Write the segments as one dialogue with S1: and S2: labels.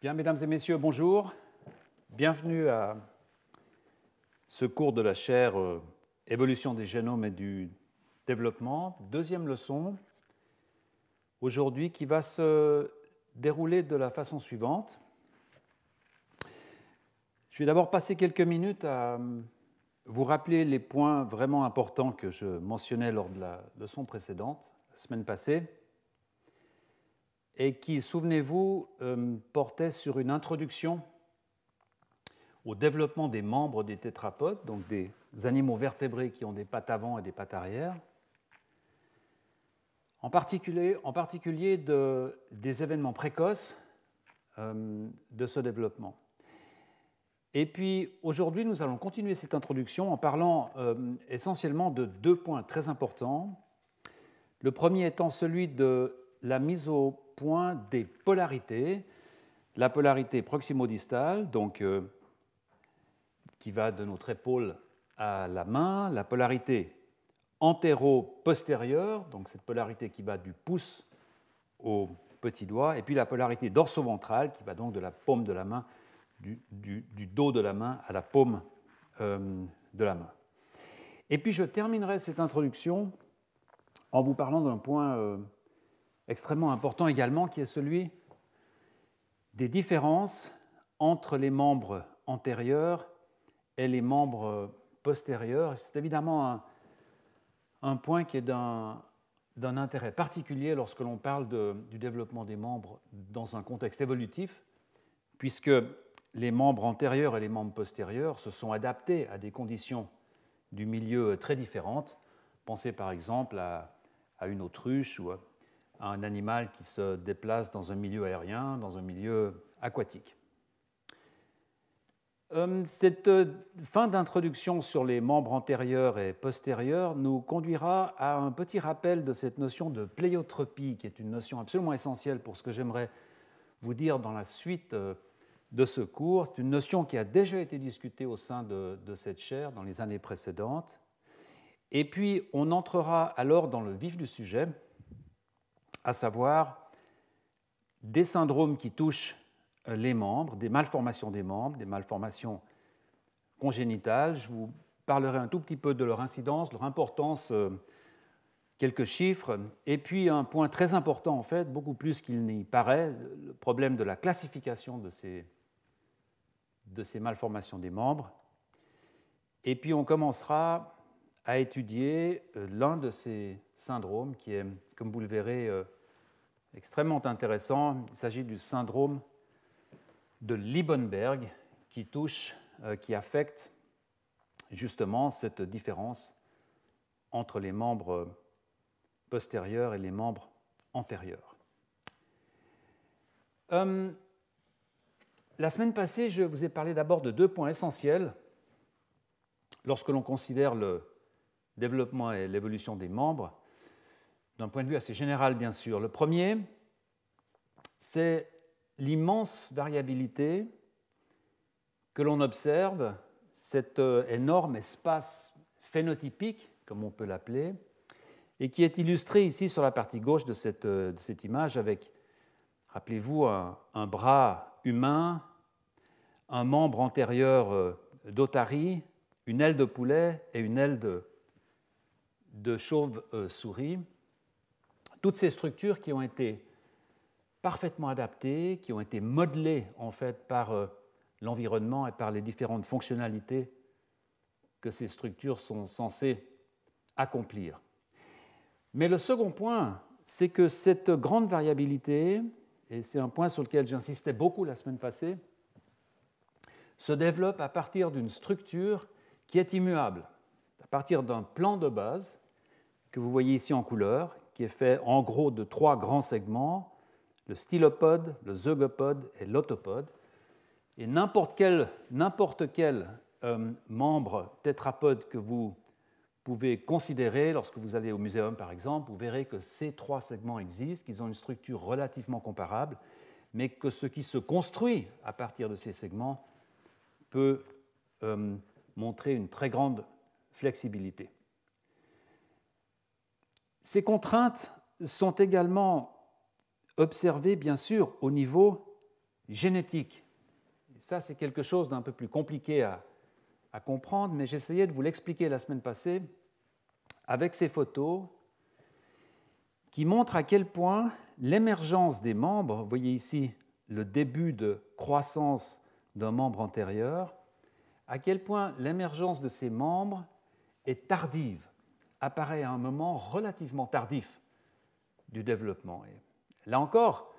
S1: Bien, mesdames et messieurs, bonjour. Bienvenue à ce cours de la chaire euh, Évolution des génomes et du développement, deuxième leçon, aujourd'hui qui va se dérouler de la façon suivante. Je vais d'abord passer quelques minutes à euh, vous rappeler les points vraiment importants que je mentionnais lors de la leçon précédente, la semaine passée et qui, souvenez-vous, euh, portait sur une introduction au développement des membres des tétrapodes, donc des animaux vertébrés qui ont des pattes avant et des pattes arrière, en particulier, en particulier des événements précoces euh, de ce développement. Et puis aujourd'hui, nous allons continuer cette introduction en parlant euh, essentiellement de deux points très importants. Le premier étant celui de la mise au point des polarités. La polarité proximo-distale, donc euh, qui va de notre épaule à la main, la polarité antéro-postérieure, donc cette polarité qui va du pouce au petit doigt, et puis la polarité dorso-ventrale qui va donc de la paume de la main, du, dos de la main à la paume euh, de la main. Et puis je terminerai cette introduction en vous parlant d'un point euh, extrêmement important également, qui est celui des différences entre les membres antérieurs et les membres postérieurs. C'est évidemment un, point qui est d'un intérêt particulier lorsque l'on parle du développement des membres dans un contexte évolutif, puisque les membres antérieurs et les membres postérieurs se sont adaptés à des conditions du milieu très différentes. Pensez par exemple à, à une autruche ou à un animal qui se déplace dans un milieu aérien, dans un milieu aquatique. Euh, cette euh, fin d'introduction sur les membres antérieurs et postérieurs nous conduira à un petit rappel de cette notion de pléiotropie, qui est une notion absolument essentielle pour ce que j'aimerais vous dire dans la suite euh, de ce cours. C'est une notion qui a déjà été discutée au sein de, de, cette chaire dans les années précédentes. Et puis, on entrera alors dans le vif du sujet, à savoir des syndromes qui touchent euh, les membres, des malformations des membres, des malformations congénitales. Je vous parlerai un tout petit peu de leur incidence, leur importance, euh, quelques chiffres, et puis un point très important en fait, beaucoup plus qu'il n'y paraît, le problème de la classification de ces, de ces malformations des membres. Et puis on commencera à étudier euh, l'un de ces syndromes qui est, comme vous le verrez, euh, extrêmement intéressant. Il s'agit du syndrome de Liebenberg qui touche, euh, qui affecte justement cette différence entre les membres postérieurs et les membres antérieurs. Hum, la semaine passée, je vous ai parlé d'abord de deux points essentiels lorsque l'on considère le développement et l'évolution des membres, d'un point de vue assez général bien sûr. Le premier, c'est l'immense variabilité que l'on observe, cet euh, énorme espace phénotypique, comme on peut l'appeler, et qui est illustré ici sur la partie gauche de cette, euh, image avec, rappelez-vous, un, bras humain, un membre antérieur euh, d'otarie, une aile de poulet et une aile de, de chauve-souris, euh, toutes ces structures qui ont été parfaitement adaptées, qui ont été modelées en fait par euh, l'environnement et par les différentes fonctionnalités que ces structures sont censées accomplir. Mais le second point, c'est que cette grande variabilité, et c'est un point sur lequel j'insistais beaucoup la semaine passée, se développe à partir d'une structure qui est immuable partir d'un plan de base que vous voyez ici en couleur, qui est fait en gros de trois grands segments, le stylopode, le zygopode et l'autopode. Et n'importe quel, euh, membre tétrapode que vous pouvez considérer, lorsque vous allez au muséum par exemple, vous verrez que ces trois segments existent, qu'ils ont une structure relativement comparable, mais que ce qui se construit à partir de ces segments peut euh, montrer une très grande flexibilité. Ces contraintes sont également observées, bien sûr, au niveau génétique. ça, c'est quelque chose d'un peu plus compliqué à, à comprendre, mais j'essayais de vous l'expliquer la semaine passée avec ces photos qui montrent à quel point l'émergence des membres, vous voyez ici le début de croissance d'un membre antérieur, à quel point l'émergence de ces membres est tardive, apparaît à un moment relativement tardif du développement. là encore,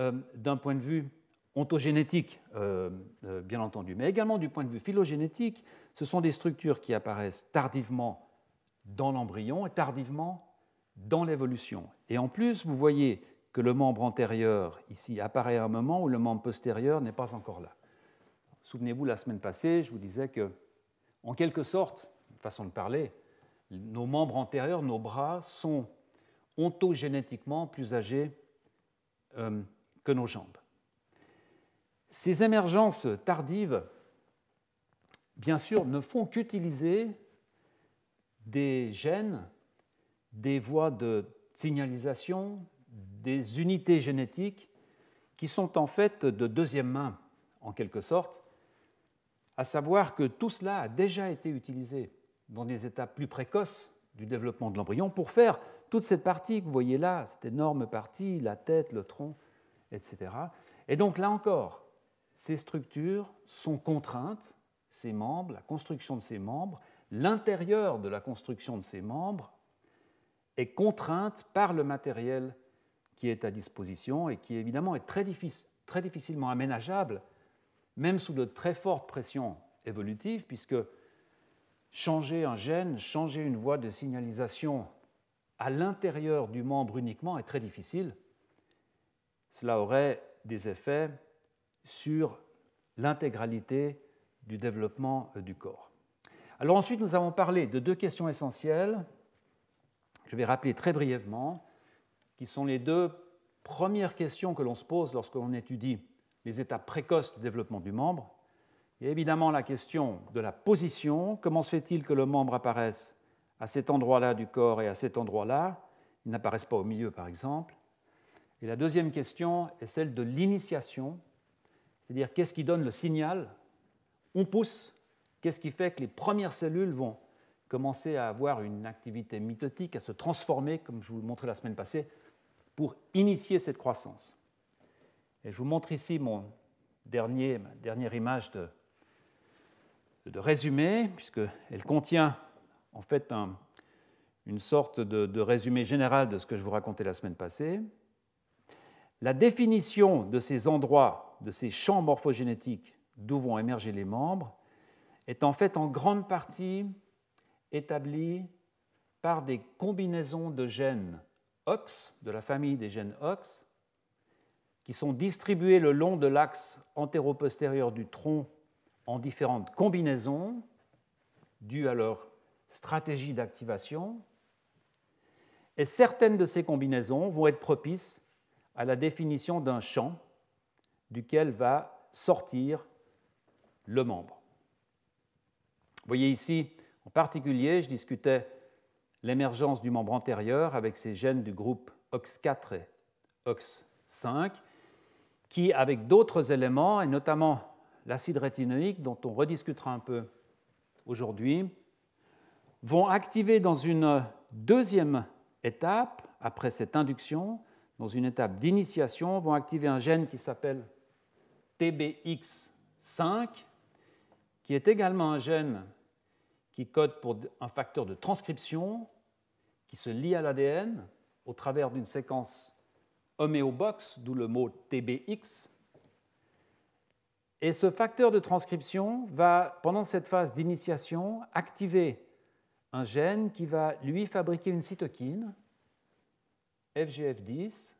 S1: euh, d'un point de vue ontogénétique, euh, euh, bien entendu, mais également du point de vue phylogénétique, ce sont des structures qui apparaissent tardivement dans l'embryon et tardivement dans l'évolution. Et en plus, vous voyez que le membre antérieur, ici, apparaît à un moment où le membre postérieur n'est pas encore là. Souvenez-vous, la semaine passée, je vous disais que, en quelque sorte, façon de parler, nos membres antérieurs, nos bras, sont ontogénétiquement plus âgés euh, que nos jambes. Ces émergences tardives, bien sûr, ne font qu'utiliser des gènes, des voies de signalisation, des unités génétiques qui sont en fait de deuxième main, en quelque sorte, à savoir que tout cela a déjà été utilisé dans des étapes plus précoces du développement de l'embryon pour faire toute cette partie que vous voyez là, cette énorme partie, la tête, le tronc, etc. Et donc là encore, ces structures sont contraintes, ces membres, la construction de ces membres, l'intérieur de la construction de ces membres est contrainte par le matériel qui est à disposition et qui évidemment est très, très difficilement aménageable, même sous de très fortes pressions évolutives, puisque Changer un gène, changer une voie de signalisation à l'intérieur du membre uniquement est très difficile. Cela aurait des effets sur l'intégralité du développement euh, du corps. Alors ensuite, nous avons parlé de deux questions essentielles. Je vais rappeler très brièvement, qui sont les deux premières questions que l'on se pose lorsque l'on étudie les étapes précoces du développement du membre. Il y a évidemment la question de la position. Comment se fait-il que le membre apparaisse à cet endroit-là du corps et à cet endroit-là Il n'apparaisse pas au milieu, par exemple. Et la deuxième question est celle de l'initiation, c'est-à-dire qu'est-ce qui donne le signal On pousse. Qu'est-ce qui fait que les premières cellules vont commencer à avoir une activité mitotique, à se transformer, comme je vous le montrais la semaine passée, pour initier cette croissance. Et je vous montre ici mon dernier, ma dernière image de de résumé, puisqu'elle contient en fait une sorte de, résumé général de ce que je vous racontais la semaine passée. La définition de ces endroits, de ces champs morphogénétiques d'où vont émerger les membres, est en fait en grande partie établie par des combinaisons de gènes OX, de la famille des gènes OX, qui sont distribués le long de l'axe antéro-postérieur du tronc en différentes combinaisons dues à leur stratégie d'activation. Et certaines de ces combinaisons vont être propices à la définition d'un champ duquel va sortir le membre. Vous voyez ici, en particulier, je discutais l'émergence du membre antérieur avec ces gènes du groupe OX4 et OX5, qui, avec d'autres éléments, et notamment l'acide rétinoïque, dont on rediscutera un peu aujourd'hui, vont activer dans une deuxième étape, après cette induction, dans une étape d'initiation, vont activer un gène qui s'appelle TBX5, qui est également un gène qui code pour un facteur de transcription qui se lie à l'ADN au travers d'une séquence homéobox, d'où le mot TBX, et ce facteur de transcription va, pendant cette phase d'initiation, activer un gène qui va lui fabriquer une cytokine, FGF10.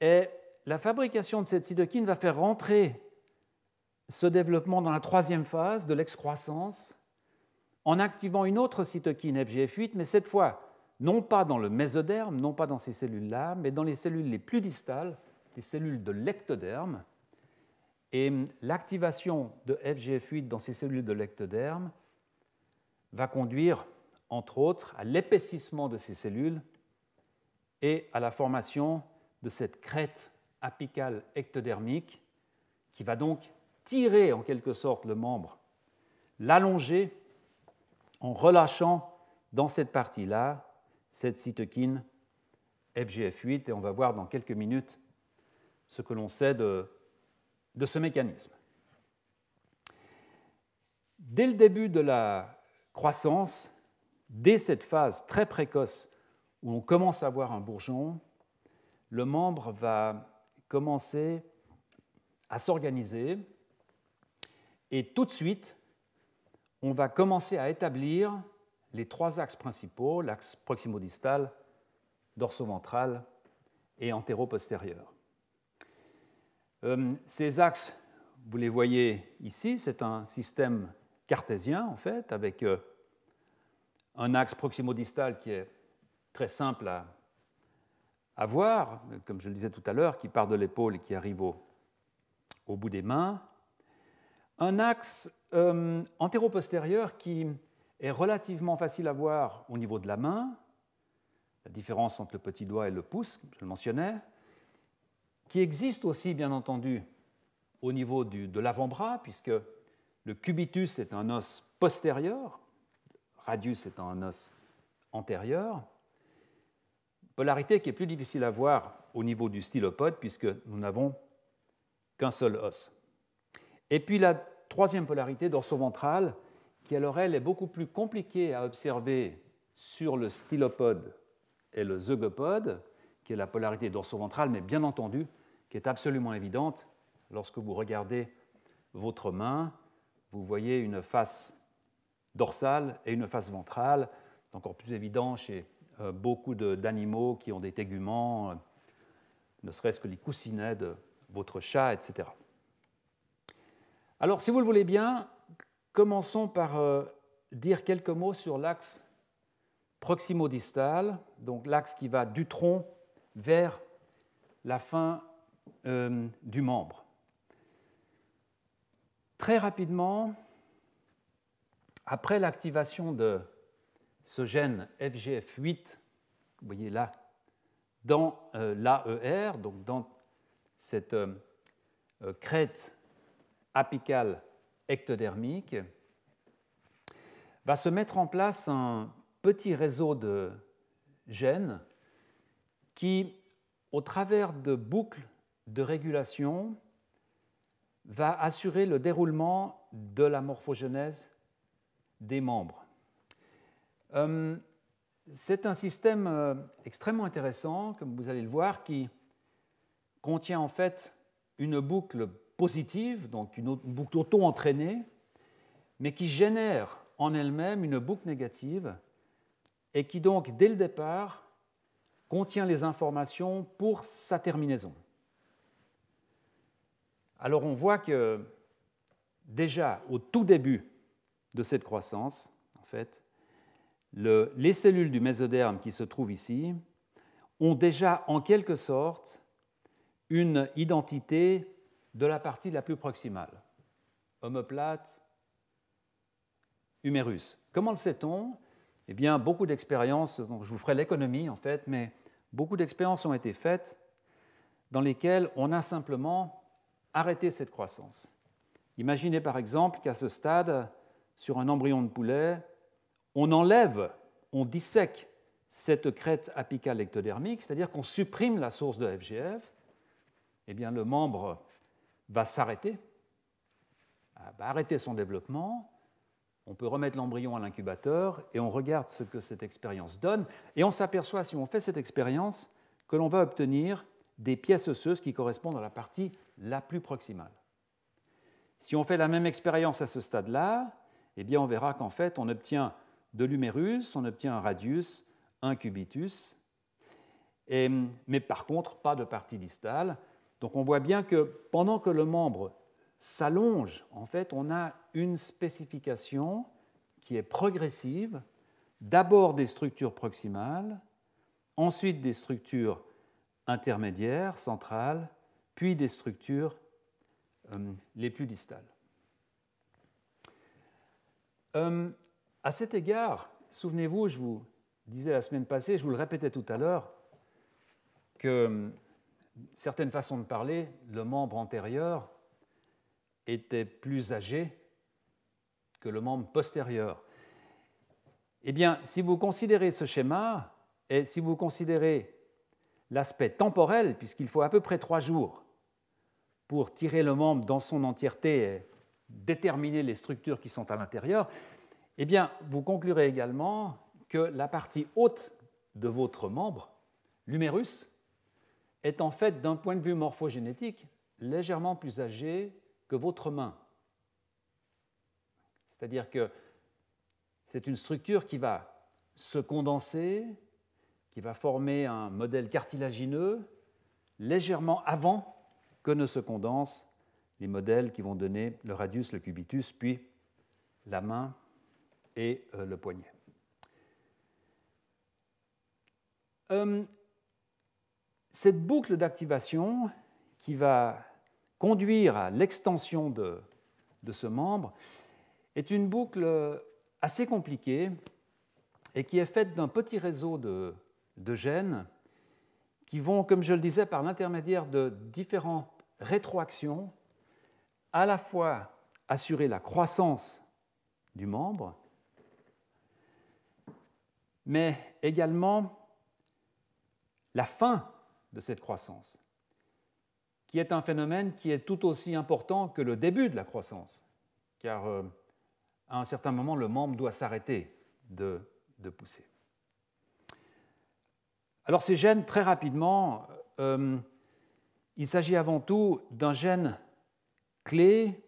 S1: Et la fabrication de cette cytokine va faire rentrer ce développement dans la troisième phase de l'excroissance en activant une autre cytokine FGF8, mais cette fois non pas dans le mésoderme, non pas dans ces cellules-là, mais dans les cellules les plus distales, les cellules de l'ectoderme, et hum, l'activation de FGF8 dans ces cellules de l'ectoderme va conduire, entre autres, à l'épaississement de ces cellules et à la formation de cette crête apicale ectodermique qui va donc tirer en quelque sorte le membre, l'allonger en relâchant dans cette partie-là cette cytokine FGF8 et on va voir dans quelques minutes ce que l'on sait de de ce mécanisme. Dès le début de la croissance, dès cette phase très précoce où on commence à voir un bourgeon, le membre va commencer à s'organiser et tout de suite, on va commencer à établir les trois axes principaux, l'axe proximo-distal, dorso-ventral et antéro-postérieur. Euh, ces axes, vous les voyez ici, c'est un système cartésien en fait, avec euh, un axe proximodistal qui est très simple à, voir, comme je le disais tout à l'heure, qui part de l'épaule et qui arrive au, bout des mains. Un axe euh, antéro-postérieur qui est relativement facile à voir au niveau de la main, la différence entre le petit doigt et le pouce, je le mentionnais qui existe aussi, bien entendu, au niveau de l'avant-bras, puisque le cubitus est un os postérieur, radius est un os antérieur. Polarité qui est plus difficile à voir au niveau du stylopode, puisque nous n'avons qu'un seul os. Et puis la troisième polarité dorso-ventrale, qui alors elle est beaucoup plus compliquée à observer sur le stylopode et le zeugopode, qui est la polarité dorso-ventrale, mais bien entendu, qui est absolument évidente. Lorsque vous regardez votre main, vous voyez une face dorsale et une face ventrale. C'est encore plus évident chez euh, beaucoup d'animaux qui ont des téguments, euh, ne serait-ce que les coussinets de votre chat, etc. Alors, si vous le voulez bien, commençons par euh, dire quelques mots sur l'axe proximo-distal, donc l'axe qui va du tronc vers la fin euh, du membre. Très rapidement, après l'activation de ce gène FGF8, vous voyez là, dans euh, l'AER, donc dans cette euh, crête apicale ectodermique, va se mettre en place un petit réseau de gènes qui, au travers de boucles de régulation va assurer le déroulement de la morphogenèse des membres. Euh, c'est un système euh, extrêmement intéressant, comme vous allez le voir, qui contient en fait une boucle positive, donc une, une boucle auto-entraînée, mais qui génère en elle-même une boucle négative et qui donc, dès le départ, contient les informations pour sa terminaison. Alors on voit que déjà au tout début de cette croissance, en fait, les cellules du mésoderme qui se trouvent ici ont déjà en quelque sorte une identité de la partie la plus proximale, homoplate, humérus. Comment le sait-on Eh bien, beaucoup d'expériences, je vous ferai l'économie en fait, mais beaucoup d'expériences ont été faites dans lesquelles on a simplement arrêter cette croissance. Imaginez par exemple qu'à ce stade, sur un embryon de poulet, on enlève, on dissèque cette crête apicale ectodermique, c'est-à-dire qu'on supprime la source de FGF, eh bien le membre va s'arrêter, ah, va arrêter son développement, on peut remettre l'embryon à l'incubateur et on regarde ce que cette expérience donne, et on s'aperçoit, si on fait cette expérience, que l'on va obtenir des pièces osseuses qui correspondent à la partie la plus proximale. Si on fait la même expérience à ce stade-là, eh bien on verra qu'en fait on obtient de l'humérus, on obtient un radius, un cubitus, mais par contre pas de partie distale. Donc on voit bien que pendant que le membre s'allonge, en fait on a une spécification qui est progressive, d'abord des structures proximales, ensuite des structures intermédiaires, centrales, puis des structures euh, les plus distales. Euh, à cet égard, souvenez-vous, je vous disais la semaine passée, je vous le répétais tout à l'heure, que euh, certaines façons de parler, le membre antérieur était plus âgé que le membre postérieur. Eh bien, si vous considérez ce schéma, et si vous considérez l'aspect temporel, puisqu'il faut à peu près trois jours pour tirer le membre dans son entièreté et déterminer les structures qui sont à l'intérieur, eh bien, vous conclurez également que la partie haute de votre membre, l'humérus, est en fait, d'un point de vue morphogénétique, légèrement plus âgée que votre main. C'est-à-dire que c'est une structure qui va se condenser, qui va former un modèle cartilagineux légèrement avant que ne se condensent les modèles qui vont donner le radius, le cubitus, puis la main et euh, le poignet. Hum, cette boucle d'activation qui va conduire à l'extension de ce membre est une boucle assez compliquée et qui est faite d'un petit réseau de de gènes qui vont, comme je le disais, par l'intermédiaire de différentes rétroactions, à la fois assurer la croissance du membre, mais également la fin de cette croissance, qui est un phénomène qui est tout aussi important que le début de la croissance, car euh, à un certain moment, le membre doit s'arrêter de pousser. Alors ces gènes, très rapidement, euh, il s'agit avant tout d'un gène clé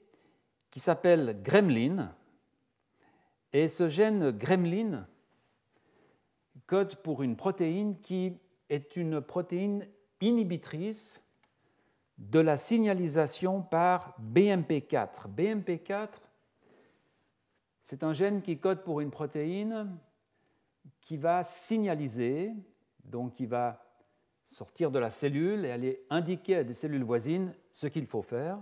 S1: qui s'appelle gremlin. Et ce gène gremlin code pour une protéine qui est une protéine inhibitrice de la signalisation par BMP4. BMP4, c'est un gène qui code pour une protéine qui va signaliser donc il va sortir de la cellule et aller indiquer à des cellules voisines ce qu'il faut faire.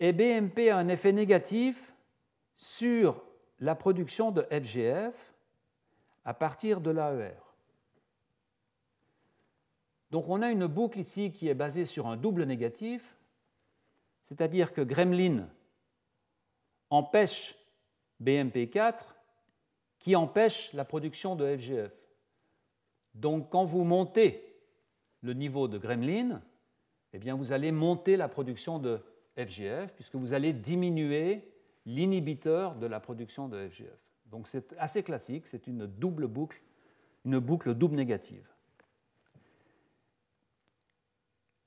S1: Et BMP a un effet négatif sur la production de FGF à partir de l'AER. Donc on a une boucle ici qui est basée sur un double négatif, c'est-à-dire que gremlin empêche BMP4 qui empêche la production de FGF. Donc quand vous montez le niveau de gremlin, eh bien, vous allez monter la production de FGF puisque vous allez diminuer l'inhibiteur de la production de FGF. Donc c'est assez classique, c'est une double boucle, une boucle double négative.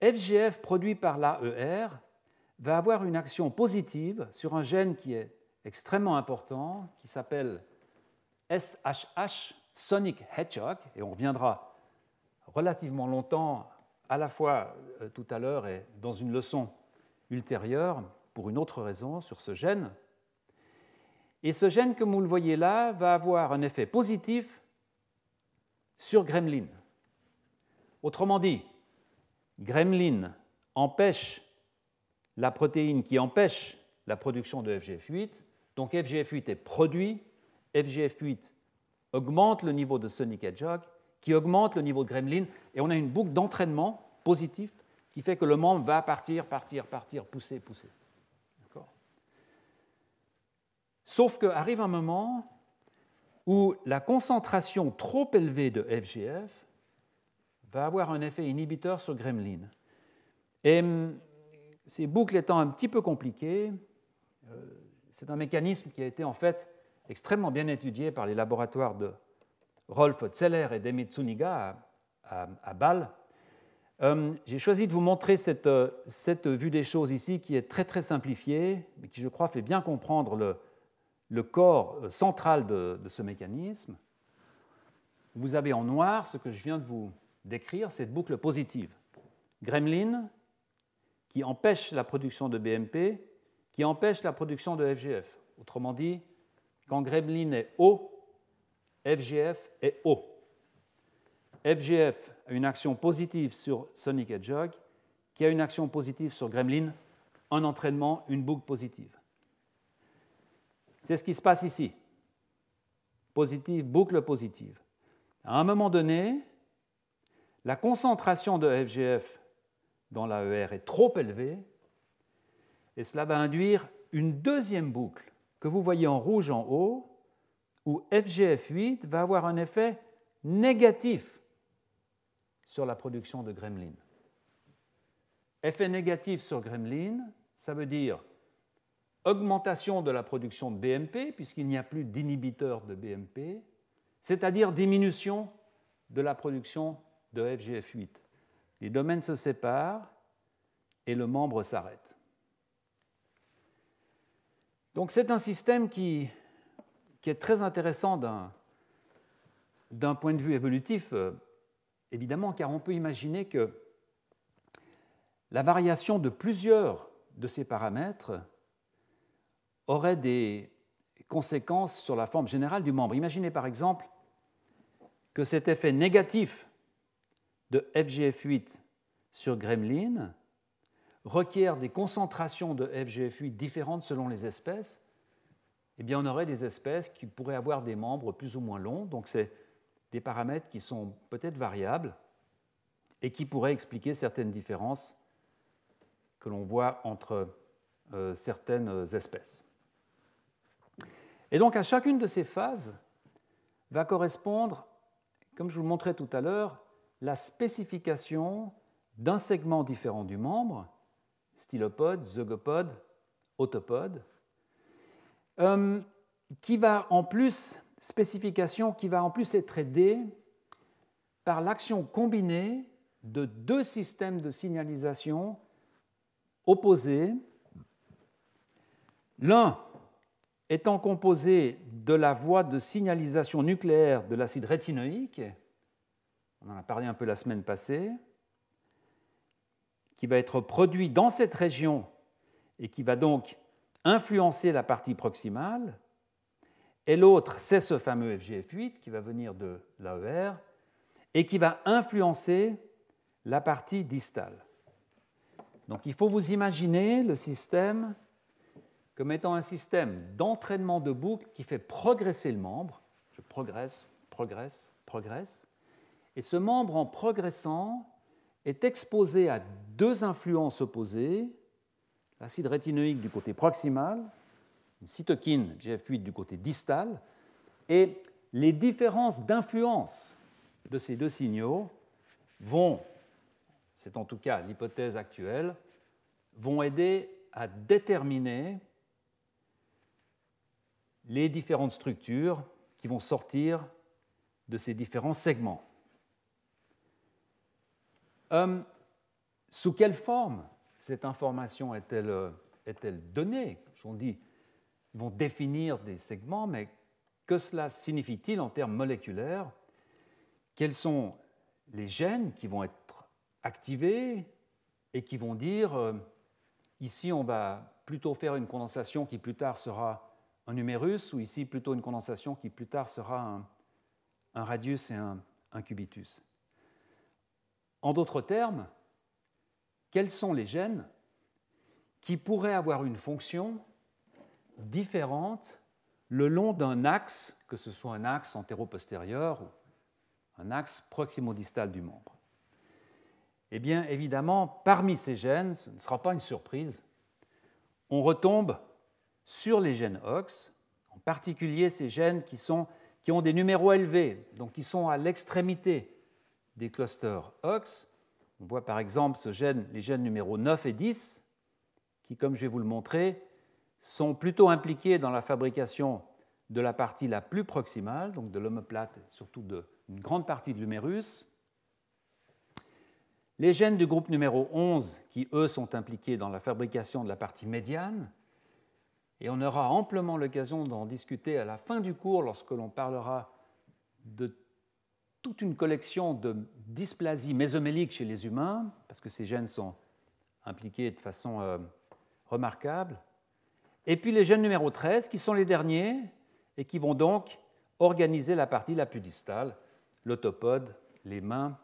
S1: FGF produit par l'AER va avoir une action positive sur un gène qui est extrêmement important, qui s'appelle SHH, Sonic Hedgehog, et on reviendra relativement longtemps, à la fois euh, tout à l'heure et dans une leçon ultérieure, pour une autre raison, sur ce gène. Et ce gène, comme vous le voyez là, va avoir un effet positif sur Gremlin. Autrement dit, Gremlin empêche la protéine qui empêche la production de FGF8. Donc FGF8 est produit, FGF8 augmente le niveau de Sonic Hedgehog, qui augmente le niveau de Gremlin, et on a une boucle d'entraînement positif qui fait que le membre va partir, partir, partir, pousser, pousser. Sauf qu'arrive un moment où la concentration trop élevée de FGF va avoir un effet inhibiteur sur Gremlin. Et hum, ces boucles étant un petit peu compliquées, euh, c'est un mécanisme qui a été en fait extrêmement bien étudié par les laboratoires de Rolf Zeller et d'Emi Tsuniga à, Bâle. Euh, j'ai choisi de vous montrer euh, cette, vue des choses ici qui est très très simplifiée, mais qui je crois fait bien comprendre le, corps euh, central de, de, ce mécanisme. Vous avez en noir ce que je viens de vous décrire, cette boucle positive. Gremlin qui empêche la production de BMP, qui empêche la production de FGF. Autrement dit, quand gremlin est haut, FGF est haut. FGF a une action positive sur Sonic Hedgehog, qui a une action positive sur Gremlin, un entraînement, une boucle positive. C'est ce qui se passe ici. Positive, boucle positive. À un moment donné, la concentration de FGF dans l'AER est trop élevée, et cela va induire une deuxième boucle que vous voyez en rouge en haut, où FGF8 va avoir un effet négatif sur la production de gremlin. Effet négatif sur gremlin, ça veut dire augmentation de la production de BMP, puisqu'il n'y a plus d'inhibiteur de BMP, c'est-à-dire diminution de la production de FGF8. Les domaines se séparent et le membre s'arrête. Donc c'est un système qui, est très intéressant d'un point de vue évolutif, euh, évidemment, car on peut imaginer que la variation de plusieurs de ces paramètres aurait des conséquences sur la forme générale du membre. Imaginez par exemple que cet effet négatif de FGF8 sur gremlin Requiert des concentrations de fgf différentes selon les espèces, eh bien on aurait des espèces qui pourraient avoir des membres plus ou moins longs. Donc c'est des paramètres qui sont peut-être variables et qui pourraient expliquer certaines différences que l'on voit entre euh, certaines espèces. Et donc à chacune de ces phases va correspondre, comme je vous le montrais tout à l'heure, la spécification d'un segment différent du membre stylopodes, zygopode, autopodes, euh, qui va en plus, spécification qui va en plus être aidée par l'action combinée de deux systèmes de signalisation opposés. L'un étant composé de la voie de signalisation nucléaire de l'acide rétinoïque, on en a parlé un peu la semaine passée, qui va être produit dans cette région et qui va donc influencer la partie proximale, et l'autre, c'est ce fameux FGF8 qui va venir de l'AER et qui va influencer la partie distale. Donc il faut vous imaginer le système comme étant un système d'entraînement de boucle qui fait progresser le membre. Je progresse, progresse, progresse. Et ce membre, en progressant, est exposé à deux influences opposées, l'acide rétinoïque du côté proximal, une cytokine GF8 du côté distal, et les différences d'influence de ces deux signaux vont, c'est en tout cas l'hypothèse actuelle, vont aider à déterminer les différentes structures qui vont sortir de ces différents segments. Euh, sous quelle forme cette information est-elle euh, donnée dit, ils vont définir des segments, mais que cela signifie-t-il en termes moléculaires Quels sont les gènes qui vont être activés et qui vont dire, euh, ici on va plutôt faire une condensation qui plus tard sera un numérus, ou ici plutôt une condensation qui plus tard sera un, radius et un cubitus en d'autres termes, quels sont les gènes qui pourraient avoir une fonction différente le long d'un axe, que ce soit un axe antéro-postérieur ou un axe proximo-distal du membre Eh bien, évidemment, parmi ces gènes, ce ne sera pas une surprise, on retombe sur les gènes OX, en particulier ces gènes qui, qui ont des numéros élevés, donc qui sont à l'extrémité des clusters OX. On voit par exemple ce gène, les gènes numéro 9 et 10, qui, comme je vais vous le montrer, sont plutôt impliqués dans la fabrication de la partie la plus proximale, donc de l'omoplate, surtout d'une grande partie de l'humérus. Les gènes du groupe numéro 11, qui eux sont impliqués dans la fabrication de la partie médiane, et on aura amplement l'occasion d'en discuter à la fin du cours lorsque l'on parlera de toute une collection de dysplasies mésoméliques chez les humains, parce que ces gènes sont impliqués de façon euh, remarquable. Et puis les gènes numéro 13, qui sont les derniers, et qui vont donc organiser la partie la plus distale, l'autopode, les mains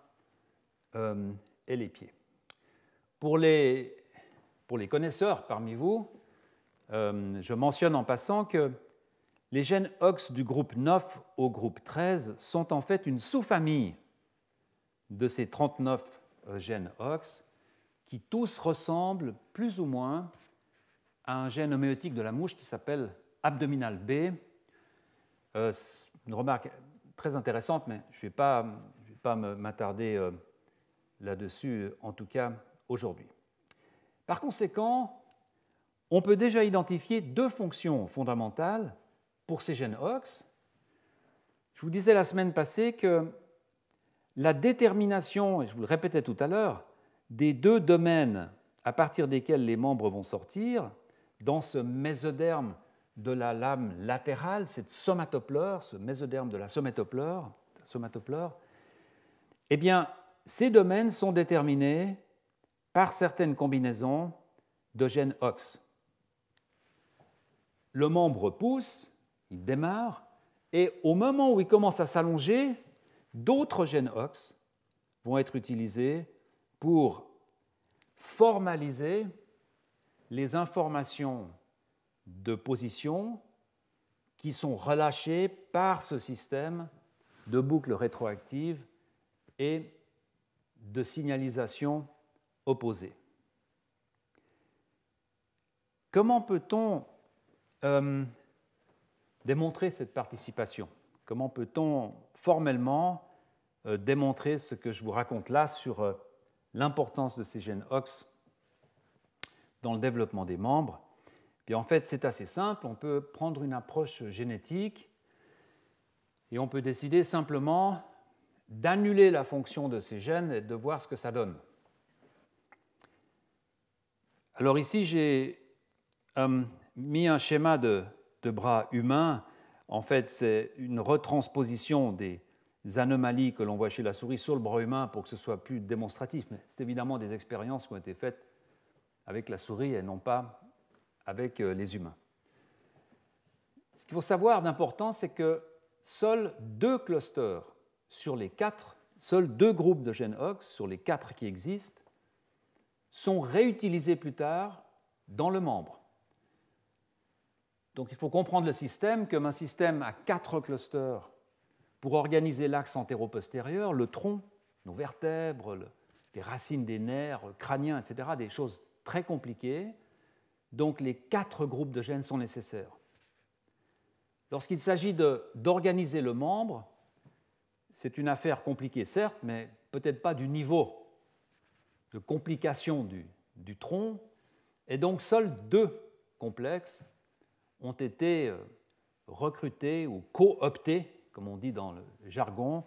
S1: euh, et les pieds. Pour les, connaisseurs parmi vous, euh, je mentionne en passant que les gènes OX du groupe 9 au groupe 13 sont en fait une sous-famille de ces 39 euh, gènes OX qui tous ressemblent plus ou moins à un gène homéotique de la mouche qui s'appelle abdominal B. Euh, une remarque très intéressante, mais je ne vais pas, m'attarder euh, là-dessus, en tout cas aujourd'hui. Par conséquent, on peut déjà identifier deux fonctions fondamentales pour ces gènes OX. Je vous disais la semaine passée que la détermination, et je vous le répétais tout à l'heure, des deux domaines à partir desquels les membres vont sortir, dans ce mésoderme de la lame latérale, cette somatopleur, ce mésoderme de la somatopleur, eh bien, ces domaines sont déterminés par certaines combinaisons de gènes OX. Le membre pousse, il démarre, et au moment où il commence à s'allonger, d'autres gènes OX vont être utilisés pour formaliser les informations de position qui sont relâchées par ce système de boucles rétroactives et de signalisation opposée. Comment peut-on euh, démontrer cette participation Comment peut-on formellement euh, démontrer ce que je vous raconte là sur euh, l'importance de ces gènes OX dans le développement des membres En fait, c'est assez simple. On peut prendre une approche génétique et on peut décider simplement d'annuler la fonction de ces gènes et de voir ce que ça donne. Alors ici, j'ai euh, mis un schéma de de bras humain, en fait, c'est une retransposition des anomalies que l'on voit chez la souris sur le bras humain pour que ce soit plus démonstratif. Mais c'est évidemment des expériences qui ont été faites avec la souris et non pas avec euh, les humains. Ce qu'il faut savoir d'important, c'est que seuls deux clusters sur les quatre, seuls deux groupes de gènes OX sur les quatre qui existent, sont réutilisés plus tard dans le membre. Donc il faut comprendre le système comme un système à quatre clusters pour organiser l'axe antéro-postérieur, le tronc, nos vertèbres, les racines des nerfs, crâniens, etc., des choses très compliquées. Donc les quatre groupes de gènes sont nécessaires. Lorsqu'il s'agit d'organiser le membre, c'est une affaire compliquée, certes, mais peut-être pas du niveau de complication du tronc. Et donc seuls deux complexes ont été euh, recrutés ou cooptés, comme on dit dans le jargon,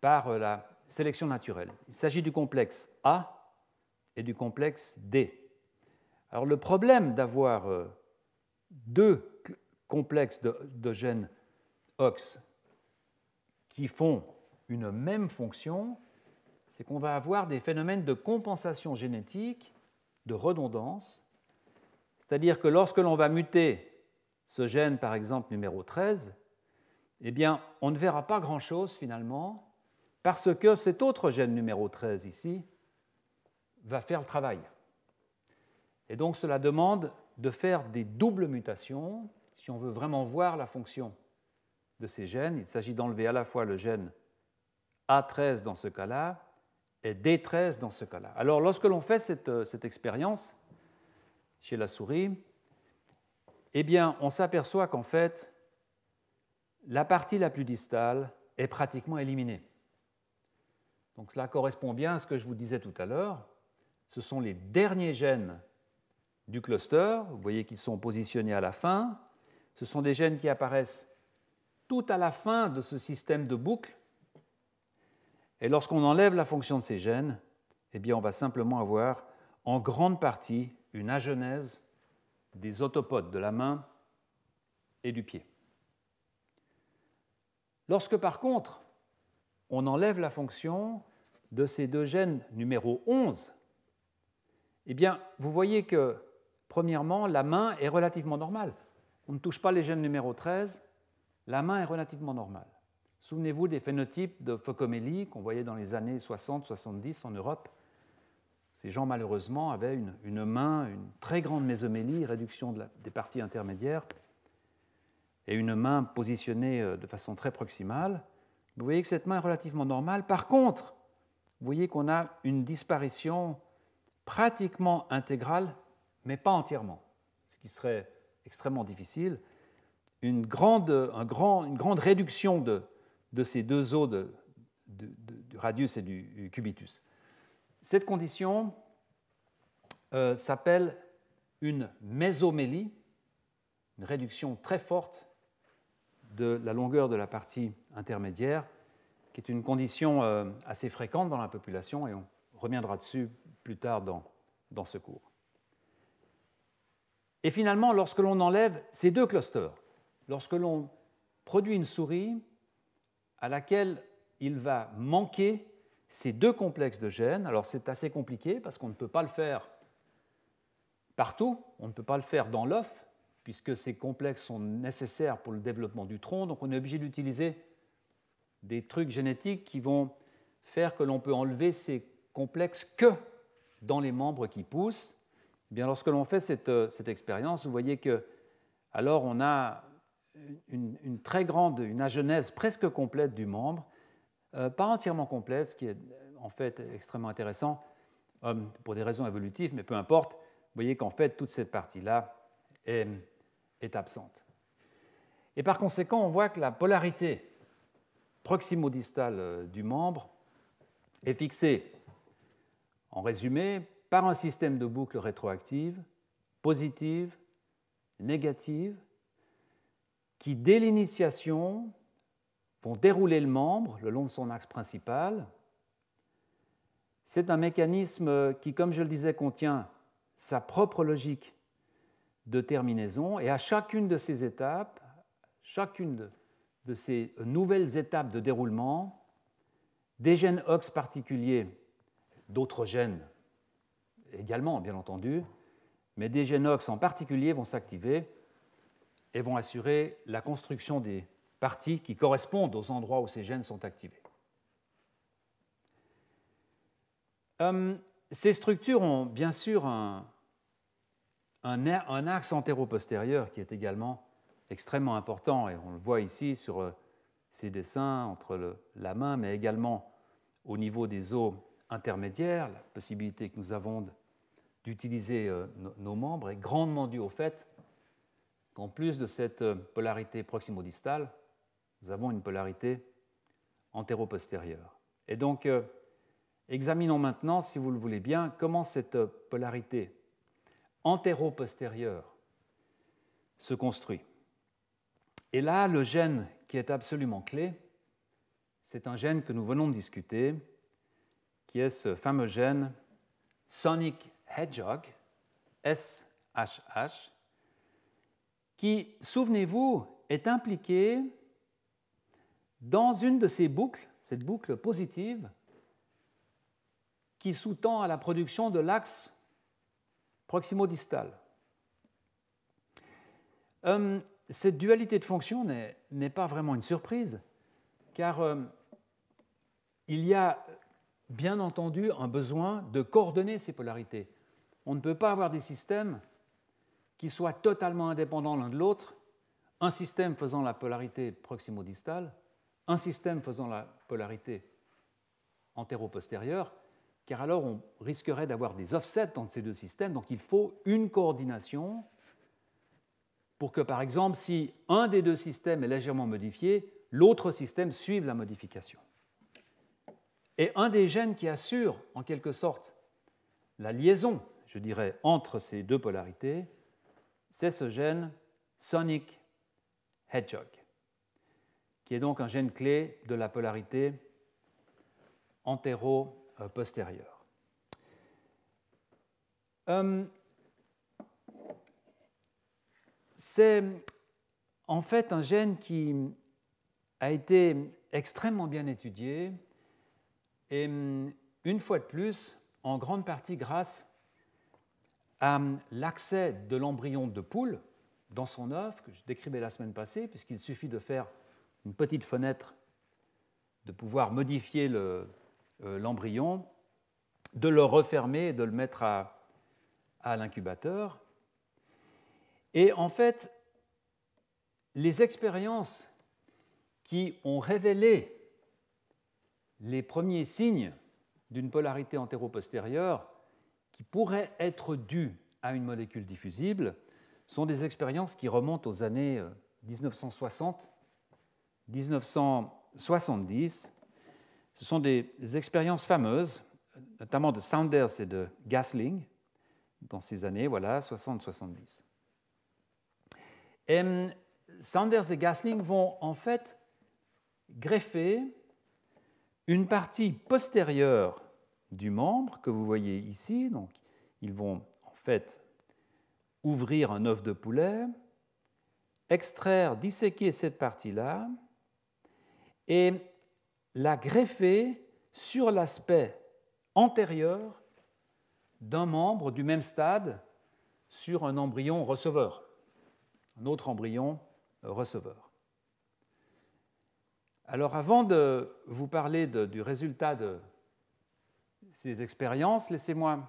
S1: par euh, la sélection naturelle. Il s'agit du complexe A et du complexe D. Alors le problème d'avoir euh, deux complexes de, de gènes OX qui font une même fonction, c'est qu'on va avoir des phénomènes de compensation génétique, de redondance, c'est-à-dire que lorsque l'on va muter ce gène, par exemple, numéro 13, eh bien, on ne verra pas grand-chose finalement, parce que cet autre gène numéro 13 ici va faire le travail. Et donc, cela demande de faire des doubles mutations si on veut vraiment voir la fonction de ces gènes. Il s'agit d'enlever à la fois le gène A13 dans ce cas-là et D13 dans ce cas-là. Alors, lorsque l'on fait cette, euh, cette expérience chez la souris, eh bien, on s'aperçoit qu'en fait, la partie la plus distale est pratiquement éliminée. Donc cela correspond bien à ce que je vous disais tout à l'heure. Ce sont les derniers gènes du cluster. Vous voyez qu'ils sont positionnés à la fin. Ce sont des gènes qui apparaissent tout à la fin de ce système de boucle. Et lorsqu'on enlève la fonction de ces gènes, eh bien on va simplement avoir en grande partie une agenèse des autopodes de la main et du pied. Lorsque par contre on enlève la fonction de ces deux gènes numéro 11, eh bien vous voyez que premièrement la main est relativement normale. On ne touche pas les gènes numéro 13, la main est relativement normale. Souvenez-vous des phénotypes de phocomélie qu'on voyait dans les années 60-70 en Europe. Ces gens, malheureusement, avaient une, main, une très grande mésomélie, réduction des parties intermédiaires, et une main positionnée euh, de façon très proximale. Vous voyez que cette main est relativement normale. Par contre, vous voyez qu'on a une disparition pratiquement intégrale, mais pas entièrement, ce qui serait extrêmement difficile. Une grande, réduction de, ces deux os du radius et du cubitus. Cette condition euh, s'appelle une mésomélie, une réduction très forte de la longueur de la partie intermédiaire, qui est une condition euh, assez fréquente dans la population, et on reviendra dessus plus tard dans, dans ce cours. Et finalement, lorsque l'on enlève ces deux clusters, lorsque l'on produit une souris à laquelle il va manquer ces deux complexes de gènes. Alors c'est assez compliqué parce qu'on ne peut pas le faire partout, on ne peut pas le faire dans l'œuf, puisque ces complexes sont nécessaires pour le développement du tronc, donc on est obligé d'utiliser des trucs génétiques qui vont faire que l'on peut enlever ces complexes que dans les membres qui poussent. Eh bien, lorsque l'on fait euh, cette, expérience, vous voyez que alors on a une, une, très grande, une agenèse presque complète du membre, euh, pas entièrement complète, ce qui est euh, en fait extrêmement intéressant euh, pour des raisons évolutives, mais peu importe, vous voyez qu'en fait toute cette partie-là est, est absente. Et par conséquent, on voit que la polarité proximodistale du membre est fixée, en résumé, par un système de boucles rétroactives, positives, négatives, qui, dès l'initiation, vont dérouler le membre le long de son axe principal. C'est un mécanisme qui, comme je le disais, contient sa propre logique de terminaison et à chacune de ces étapes, chacune de ces nouvelles étapes de déroulement, des gènes OX particuliers, d'autres gènes également bien entendu, mais des gènes OX en particulier vont s'activer et vont assurer la construction des parties qui correspondent aux endroits où ces gènes sont activés. Hum, ces structures ont bien sûr un, axe antéro-postérieur qui est également extrêmement important, et on le voit ici sur euh, ces dessins entre la main, mais également au niveau des os intermédiaires, la possibilité que nous avons d'utiliser euh, nos membres est grandement due au fait qu'en plus de cette euh, polarité proximo-distale, nous avons une polarité antéro-postérieure. Et donc, euh, examinons maintenant, si vous le voulez bien, comment cette polarité antéro-postérieure se construit. Et là, le gène qui est absolument clé, c'est un gène que nous venons de discuter, qui est ce fameux gène Sonic Hedgehog, SHH, qui, souvenez-vous, est impliqué dans une de ces boucles, cette boucle positive, qui sous-tend à la production de l'axe proximo-distal. Euh, cette dualité de fonction n'est pas vraiment une surprise, car euh, il y a bien entendu un besoin de coordonner ces polarités. On ne peut pas avoir des systèmes qui soient totalement indépendants l'un de l'autre, un système faisant la polarité proximo-distale un système faisant la polarité antéro-postérieure, car alors on risquerait d'avoir des offsets entre ces deux systèmes, donc il faut une coordination pour que, par exemple, si un des deux systèmes est légèrement modifié, l'autre système suive la modification. Et un des gènes qui assure, en quelque sorte, la liaison, je dirais, entre ces deux polarités, c'est ce gène Sonic Hedgehog qui est donc un gène clé de la polarité antéro-postérieure. Hum, c'est en fait un gène qui a été extrêmement bien étudié et hum, une fois de plus, en grande partie grâce à hum, l'accès de l'embryon de poule dans son œuf que je décrivais la semaine passée, puisqu'il suffit de faire une petite fenêtre de pouvoir modifier euh, l'embryon, de le refermer et de le mettre à, à l'incubateur. Et en fait, les expériences qui ont révélé les premiers signes d'une polarité antéro-postérieure qui pourrait être due à une molécule diffusible sont des expériences qui remontent aux années 1960 euh, 1970. Ce sont des expériences fameuses, notamment de Saunders et de Gasling, dans ces années, voilà, 60-70. Hum, Sanders et Gasling vont en fait greffer une partie postérieure du membre que vous voyez ici. Donc, ils vont en fait ouvrir un œuf de poulet, extraire, disséquer cette partie-là, et la greffer sur l'aspect antérieur d'un membre du même stade sur un embryon receveur, un autre embryon receveur. Alors avant de vous parler du résultat de ces expériences, laissez-moi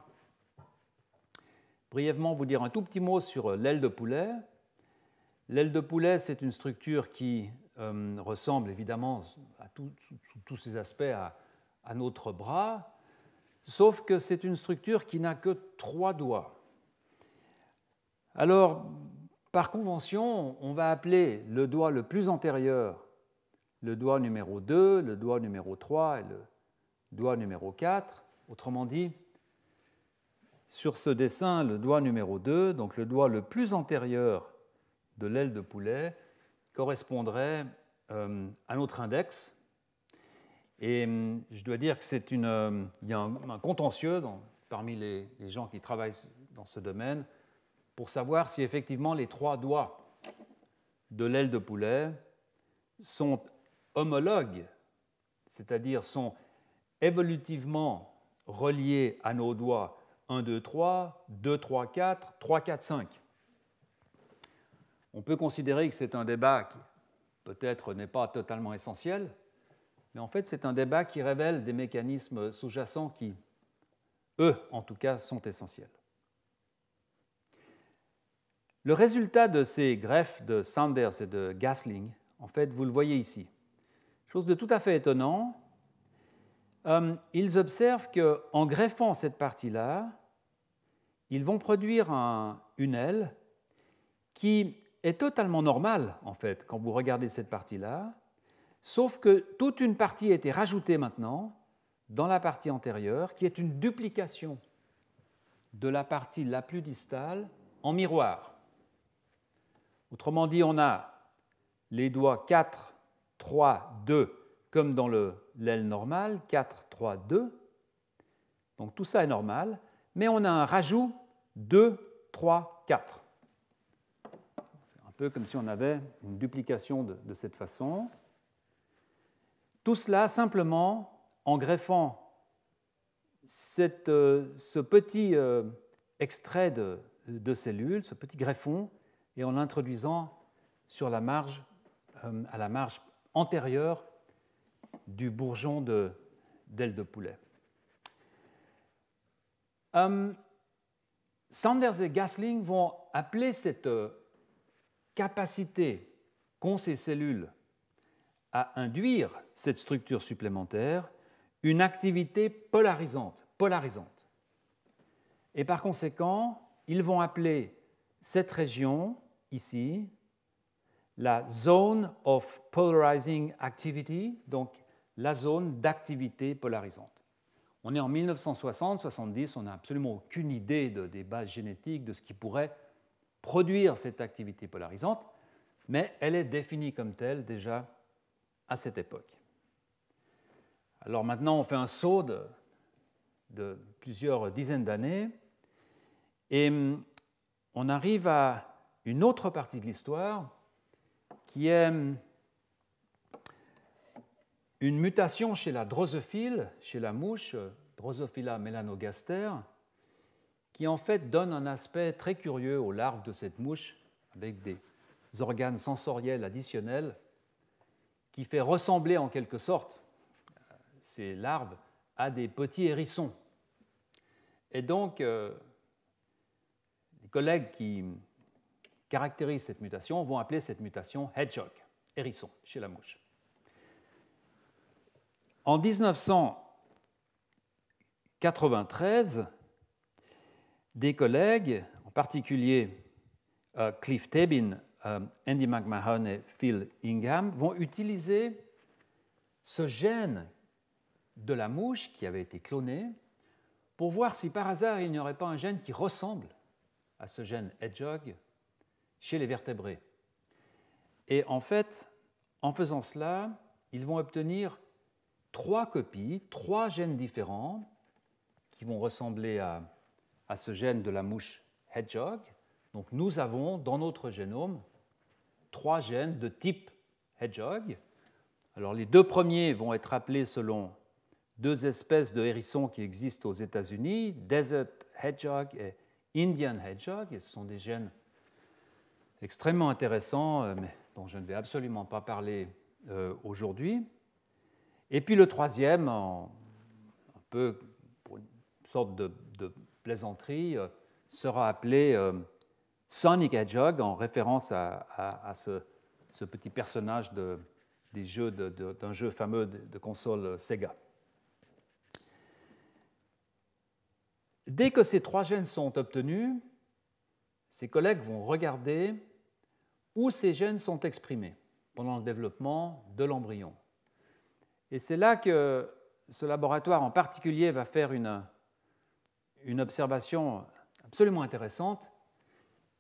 S1: brièvement vous dire un tout petit mot sur l'aile de poulet. L'aile de poulet, c'est une structure qui euh, ressemble évidemment sous, tous ses aspects à, à notre bras, sauf que c'est une structure qui n'a que trois doigts. Alors, par convention, on va appeler le doigt le plus antérieur le doigt numéro 2, le doigt numéro 3 et le doigt numéro 4. Autrement dit, sur ce dessin, le doigt numéro 2, donc le doigt le plus antérieur de l'aile de poulet, correspondrait euh, à notre index. Et hum, je dois dire qu'il hum, y a un, contentieux parmi les, les, gens qui travaillent dans ce domaine pour savoir si effectivement les trois doigts de l'aile de poulet sont homologues, c'est-à-dire sont évolutivement reliés à nos doigts 1, 2, 3, 2, 3, 4, 3, 4, 5. On peut considérer que c'est un débat qui peut-être n'est pas totalement essentiel, mais en fait c'est un débat qui révèle des mécanismes sous-jacents qui, eux en tout cas, sont essentiels. Le résultat de ces greffes de Sanders et de Gasling, en fait, vous le voyez ici. Chose de tout à fait étonnant, euh, ils observent qu'en greffant cette partie-là, ils vont produire une aile qui est totalement normal, en fait, quand vous regardez cette partie-là, sauf que toute une partie a été rajoutée maintenant dans la partie antérieure, qui est une duplication de la partie la plus distale en miroir. Autrement dit, on a les doigts 4, 3, 2, comme dans l'aile normale, 4, 3, 2. Donc tout ça est normal, mais on a un rajout 2, 3, 4 peu comme si on avait une duplication de, cette façon. Tout cela simplement en greffant euh, ce petit euh, extrait de, cellules, ce petit greffon, et en l'introduisant sur la marge, euh, à la marge antérieure du bourgeon d'aile de poulet. Sanders et Gasling vont appeler cette capacité qu'ont ces cellules à induire cette structure supplémentaire une activité polarisante, polarisante. Et par conséquent, ils vont appeler cette région ici la zone of polarizing activity, donc la zone d'activité polarisante. On est en 1960, 70, on n'a absolument aucune idée des bases génétiques, de ce qui pourrait produire cette activité polarisante, mais elle est définie comme telle déjà à cette époque. Alors maintenant, on fait un saut de, plusieurs dizaines d'années et hum, on arrive à une autre partie de l'histoire qui est hum, une mutation chez la drosophile, chez la mouche, Drosophila melanogaster, qui en fait donne un aspect très curieux aux larves de cette mouche, avec des organes sensoriels additionnels, qui fait ressembler en quelque sorte ces larves à des petits hérissons. Et donc, euh, les collègues qui caractérisent cette mutation vont appeler cette mutation hedgehog, hérisson, chez la mouche. En 1993, des collègues, en particulier euh, Cliff Tabin, euh, Andy McMahon et Phil Ingham, vont utiliser ce gène de la mouche qui avait été cloné pour voir si par hasard il n'y aurait pas un gène qui ressemble à ce gène hedgehog chez les vertébrés. Et en fait, en faisant cela, ils vont obtenir trois copies, trois gènes différents qui vont ressembler à à ce gène de la mouche hedgehog. Donc nous avons dans notre génome trois gènes de type hedgehog. Alors les deux premiers vont être appelés selon deux espèces de hérissons qui existent aux États-Unis, Desert Hedgehog et Indian Hedgehog, ce sont des gènes extrêmement intéressants, euh, mais dont je ne vais absolument pas parler euh, aujourd'hui. Et puis le troisième, un peu pour une sorte de plaisanterie, euh, sera appelé euh, Sonic Hedgehog en référence à, ce, petit personnage de, des jeux d'un jeu fameux de, console euh, Sega. Dès que ces trois gènes sont obtenus, ses collègues vont regarder où ces gènes sont exprimés pendant le développement de l'embryon. Et c'est là que ce laboratoire en particulier va faire une, une observation absolument intéressante,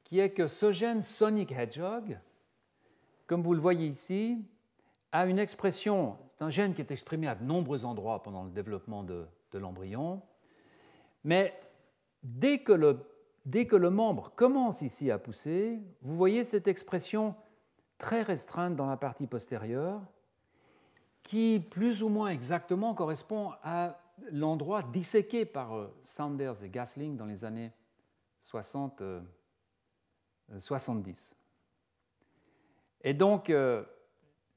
S1: qui est que ce gène Sonic Hedgehog, comme vous le voyez ici, a une expression, c'est un gène qui est exprimé à de nombreux endroits pendant le développement de, l'embryon, mais dès que, le, dès que le membre commence ici à pousser, vous voyez cette expression très restreinte dans la partie postérieure, qui plus ou moins exactement correspond à l'endroit disséqué par Saunders euh, Sanders et Gasling dans les années 60, 70. Euh, euh, et donc,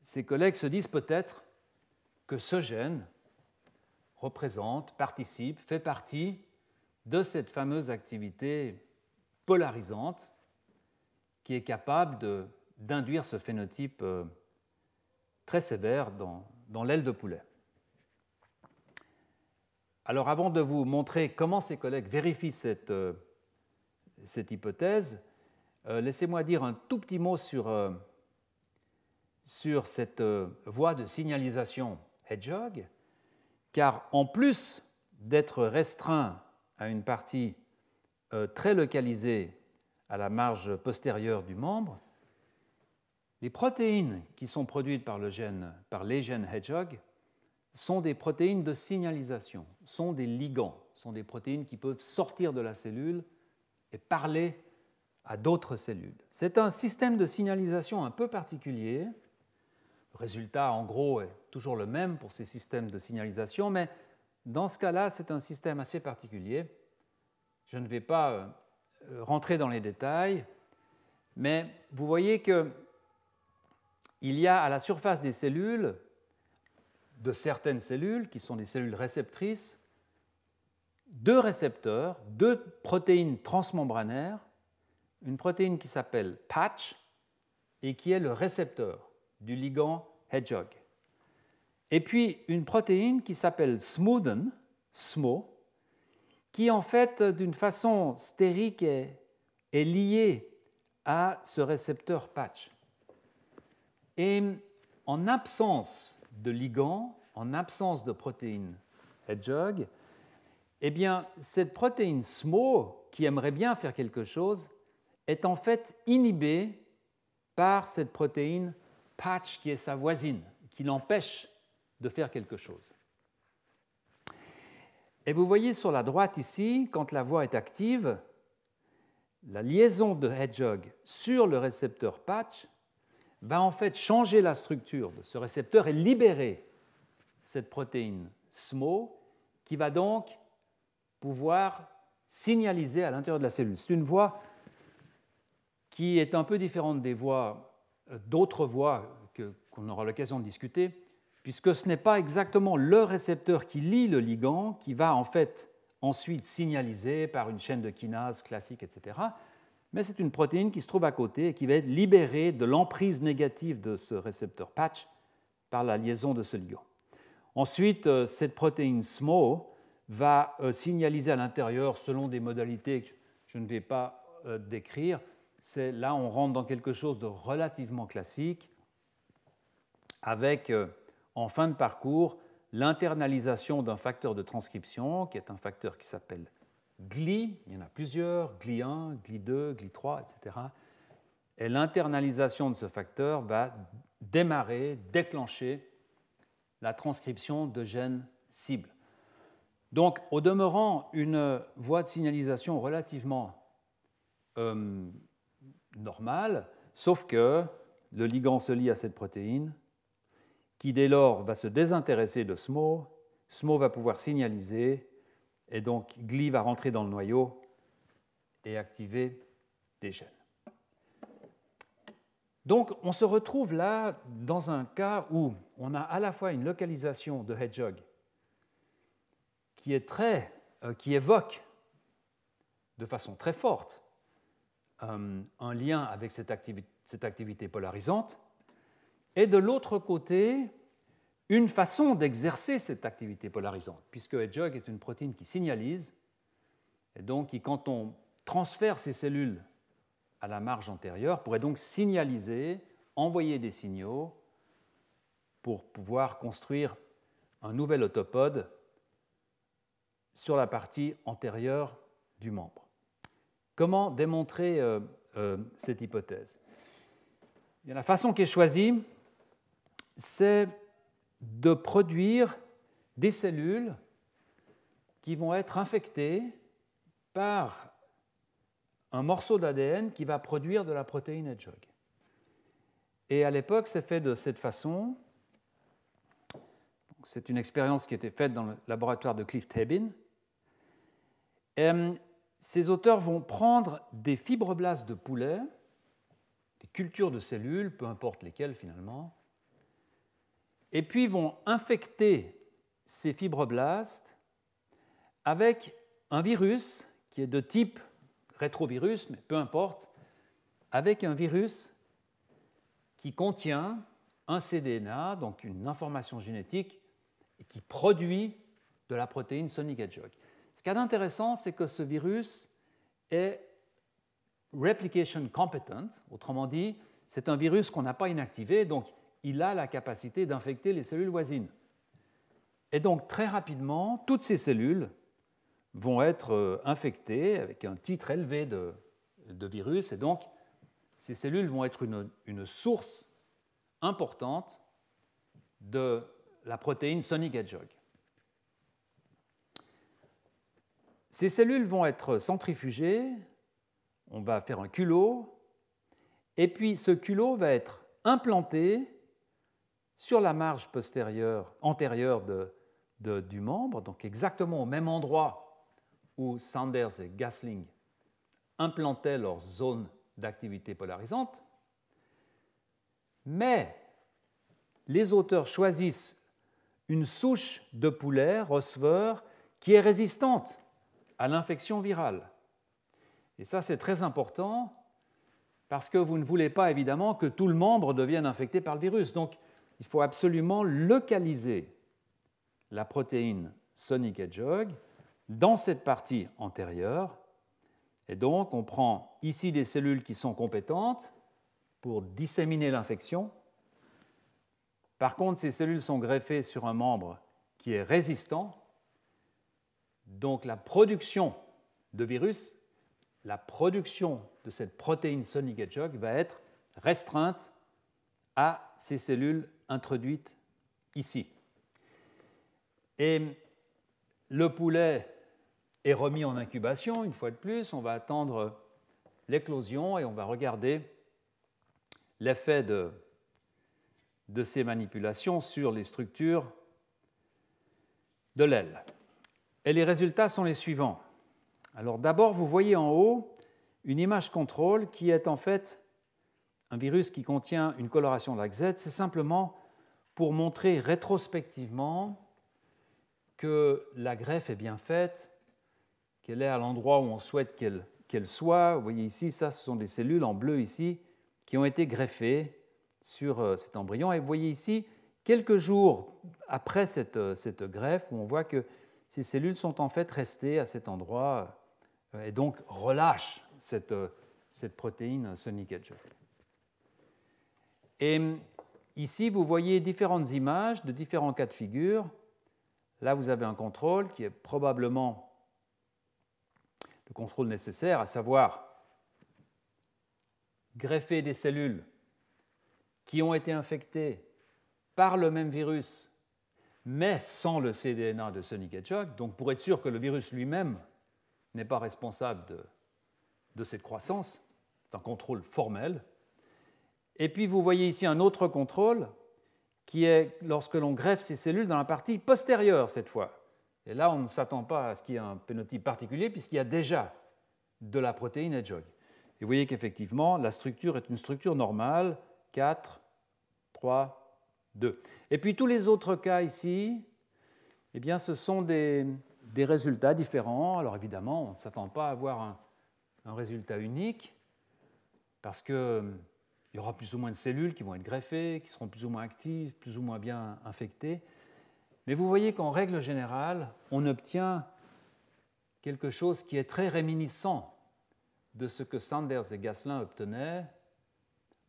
S1: ses collègues se disent peut-être que ce gène représente, participe, fait partie de cette fameuse activité polarisante qui est capable d'induire ce phénotype très sévère dans, dans l'aile de poulet. Alors avant de vous montrer comment ses collègues vérifient cette, euh, hypothèse, euh, laissez-moi dire un tout petit mot sur, euh, cette voie de signalisation Hedgehog, car en plus d'être restreint à une partie très localisée à la marge postérieure du membre, les protéines qui sont produites par, le gène, par les gènes Hedgehog sont des protéines de signalisation, sont des ligands, sont des protéines qui peuvent sortir de la cellule et parler à d'autres cellules. C'est un système de signalisation un peu particulier. Le résultat, en gros, est toujours le même pour ces systèmes de signalisation, mais dans ce cas-là, c'est un système assez particulier. Je ne vais pas euh, rentrer dans les détails, mais vous voyez que il y a à la surface des cellules de certaines cellules, qui sont des cellules réceptrices, deux récepteurs, deux protéines transmembranaires, une protéine qui s'appelle Patch et qui est le récepteur du ligand Hedgehog. Et puis une protéine qui s'appelle Smoothen, SMO, qui en fait d'une façon stérique est, est liée à ce récepteur Patch. Et en absence de ligand en absence de protéines hedgehog, eh bien, cette protéine SMO, qui aimerait bien faire quelque chose, est en fait inhibée par cette protéine Patch, qui est sa voisine, qui l'empêche de faire quelque chose. Et vous voyez sur la droite ici, quand la voie est active, la liaison de Hedgehog sur le récepteur patch va en fait changer la structure de ce récepteur et libérer cette protéine SMO qui va donc pouvoir signaliser à l'intérieur de la cellule. C'est une voie qui est un peu différente des voies, euh, d'autres voies qu'on aura l'occasion de discuter, puisque ce n'est pas exactement le récepteur qui lie le ligand qui va en fait ensuite signaliser par une chaîne de kinase classique, etc mais c'est une protéine qui se trouve à côté et qui va être libérée de l'emprise négative de ce récepteur patch par la liaison de ce ligand. Ensuite, euh, cette protéine SMO va euh, signaliser à l'intérieur, selon des modalités que je ne vais pas euh, décrire, c'est là on rentre dans quelque chose de relativement classique, avec en fin de parcours l'internalisation d'un facteur de transcription, qui est un facteur qui s'appelle GLI, il y en a plusieurs, GLI 1, GLI 2, GLI 3, etc. Et l'internalisation de ce facteur va démarrer, déclencher la transcription de gènes cibles. Donc, au demeurant, une voie de signalisation relativement euh, normale, sauf que le ligand se lie à cette protéine, qui dès lors va se désintéresser de SMO. SMO va pouvoir signaliser et donc, Gli va rentrer dans le noyau et activer des gènes. Donc, on se retrouve là dans un cas où on a à la fois une localisation de Hedgehog qui, euh, évoque de façon très forte euh, un lien avec cette activité polarisante, et de l'autre côté, une façon d'exercer cette activité polarisante, puisque Hedgehog est une protéine qui signalise, et donc qui, quand on transfère ces cellules à la marge antérieure, pourrait donc signaliser, envoyer des signaux pour pouvoir construire un nouvel autopode sur la partie antérieure du membre. Comment démontrer euh, euh, cette hypothèse eh La façon qui est choisie, c'est de produire des cellules qui vont être infectées par un morceau d'ADN qui va produire de la protéine Hedgehog. Et à l'époque, c'est fait de cette façon. C'est une expérience qui a été faite dans le laboratoire de Cliff Tabin. Euh, ces auteurs vont prendre des fibroblastes de poulet, des cultures de cellules, peu importe lesquelles finalement, et puis vont infecter ces fibroblastes avec un virus qui est de type rétrovirus, mais peu importe, avec un virus qui contient un cDNA, donc une information génétique, et qui produit de la protéine Sonic Hedgehog. Ce qui est intéressant, c'est que ce virus est replication competent, autrement dit, c'est un virus qu'on n'a pas inactivé, donc il a la capacité d'infecter les cellules voisines. Et donc très rapidement, toutes ces cellules vont être euh, infectées avec un titre élevé de, virus, et donc ces cellules vont être une, une, source importante de la protéine Sonic Hedgehog. Ces cellules vont être centrifugées, on va faire un culot, et puis ce culot va être implanté sur la marge postérieure, antérieure du membre, donc exactement au même endroit où Sanders et Gasling implantaient leur zone d'activité polarisante. Mais les auteurs choisissent une souche de poulet, Rosver, qui est résistante à l'infection virale. Et ça, c'est très important parce que vous ne voulez pas évidemment que tout le membre devienne infecté par le virus. Donc, il faut absolument localiser la protéine Sonic Hedgehog dans cette partie antérieure. Et donc, on prend ici des cellules qui sont compétentes pour disséminer l'infection. Par contre, ces cellules sont greffées sur un membre qui est résistant. Donc, la production de virus, la production de cette protéine Sonic Hedgehog va être restreinte à ces cellules introduite ici. Et le poulet est remis en incubation, une fois de plus, on va attendre l'éclosion et on va regarder l'effet de, ces manipulations sur les structures de l'aile. Et les résultats sont les suivants. Alors d'abord, vous voyez en haut une image contrôle qui est en fait un virus qui contient une coloration z c'est simplement pour montrer rétrospectivement que la greffe est bien faite, qu'elle est à l'endroit où on souhaite qu'elle qu'elle soit. Vous voyez ici, ça, ce sont des cellules en bleu ici qui ont été greffées sur euh, cet embryon. Et vous voyez ici, quelques jours après cette, euh, cette greffe, où on voit que ces cellules sont en fait restées à cet endroit euh, et donc relâchent cette, cette protéine Sonic Hedgehog. Et hum, Ici, vous voyez différentes images de différents cas de figure. Là, vous avez un contrôle qui est probablement le contrôle nécessaire, à savoir greffer des cellules qui ont été infectées par le même virus, mais sans le cDNA de Sonic Hedgehog, donc pour être sûr que le virus lui-même n'est pas responsable de cette croissance, c'est un contrôle formel. Et puis vous voyez ici un autre contrôle qui est lorsque l'on greffe ces cellules dans la partie postérieure cette fois. Et là, on ne s'attend pas à ce qu'il y ait un phénotype particulier puisqu'il y a déjà de la protéine Hedgehog. Et vous voyez qu'effectivement, la structure est une structure normale, 4, 3, 2. Et puis tous les autres cas ici, eh bien, ce sont des, résultats différents. Alors évidemment, on ne s'attend pas à avoir un, un résultat unique parce que il y aura plus ou moins de cellules qui vont être greffées, qui seront plus ou moins actives, plus ou moins bien infectées. Mais vous voyez qu'en règle générale, on obtient quelque chose qui est très réminiscent de ce que Sanders et Gaslin obtenaient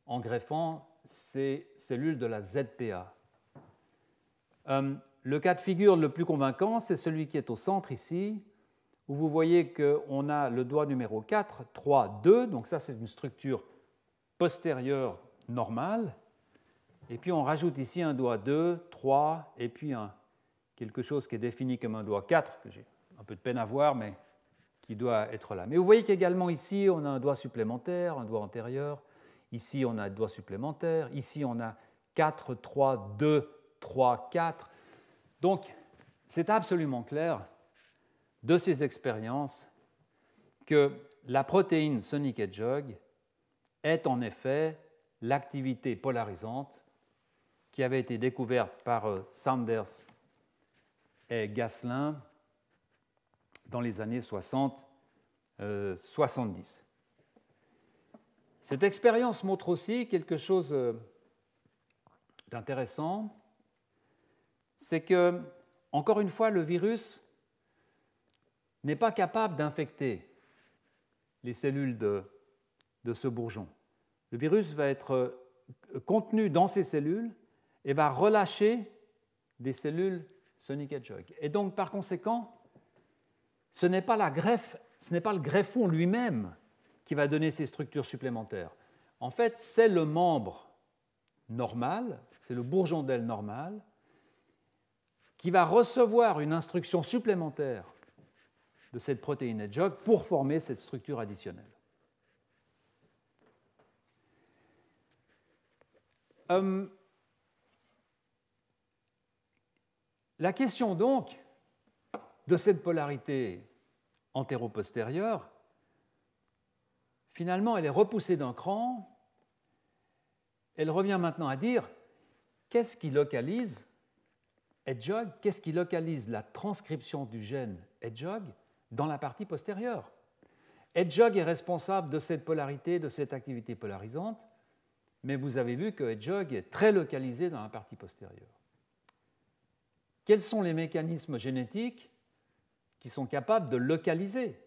S1: en greffant ces cellules de la ZPA. Euh, le cas de figure le plus convaincant, c'est celui qui est au centre ici, où vous voyez qu'on a le doigt numéro 4, 3, 2, donc ça c'est une structure postérieure normale. Et puis on rajoute ici un doigt 2, 3, et puis quelque chose qui est défini comme un doigt 4, que j'ai un peu de peine à voir, mais qui doit être là. Mais vous voyez qu'également ici, on a un doigt supplémentaire, un doigt antérieur. Ici, on a un doigt supplémentaire. Ici, on a 4, 3, 2, 3, 4. Donc, c'est absolument clair de ces expériences que la protéine Sonic Hedgehog est en effet l'activité polarisante qui avait été découverte par euh, Sanders et Gaslin dans les années 60-70. Euh, Cette expérience montre aussi quelque chose euh, d'intéressant, c'est que, encore une fois, le virus n'est pas capable d'infecter les cellules de de ce bourgeon. Le virus va être euh, contenu dans ces cellules et va relâcher des cellules Sonic Hedgehog. Et donc, par conséquent, ce n'est pas la greffe, ce n'est pas le greffon lui-même qui va donner ces structures supplémentaires. En fait, c'est le membre normal, c'est le bourgeon d'aile normal, qui va recevoir une instruction supplémentaire de cette protéine Hedgehog pour former cette structure additionnelle. Euh, la question donc de cette polarité antéro-postérieure, finalement, elle est repoussée d'un cran. Elle revient maintenant à dire qu'est-ce qui localise Hedgehog, qu'est-ce qui localise la transcription du gène Hedgehog dans la partie postérieure Hedgehog est responsable de cette polarité, de cette activité polarisante mais vous avez vu que Hedgehog est très localisé dans la partie postérieure. Quels sont les mécanismes génétiques qui sont capables de localiser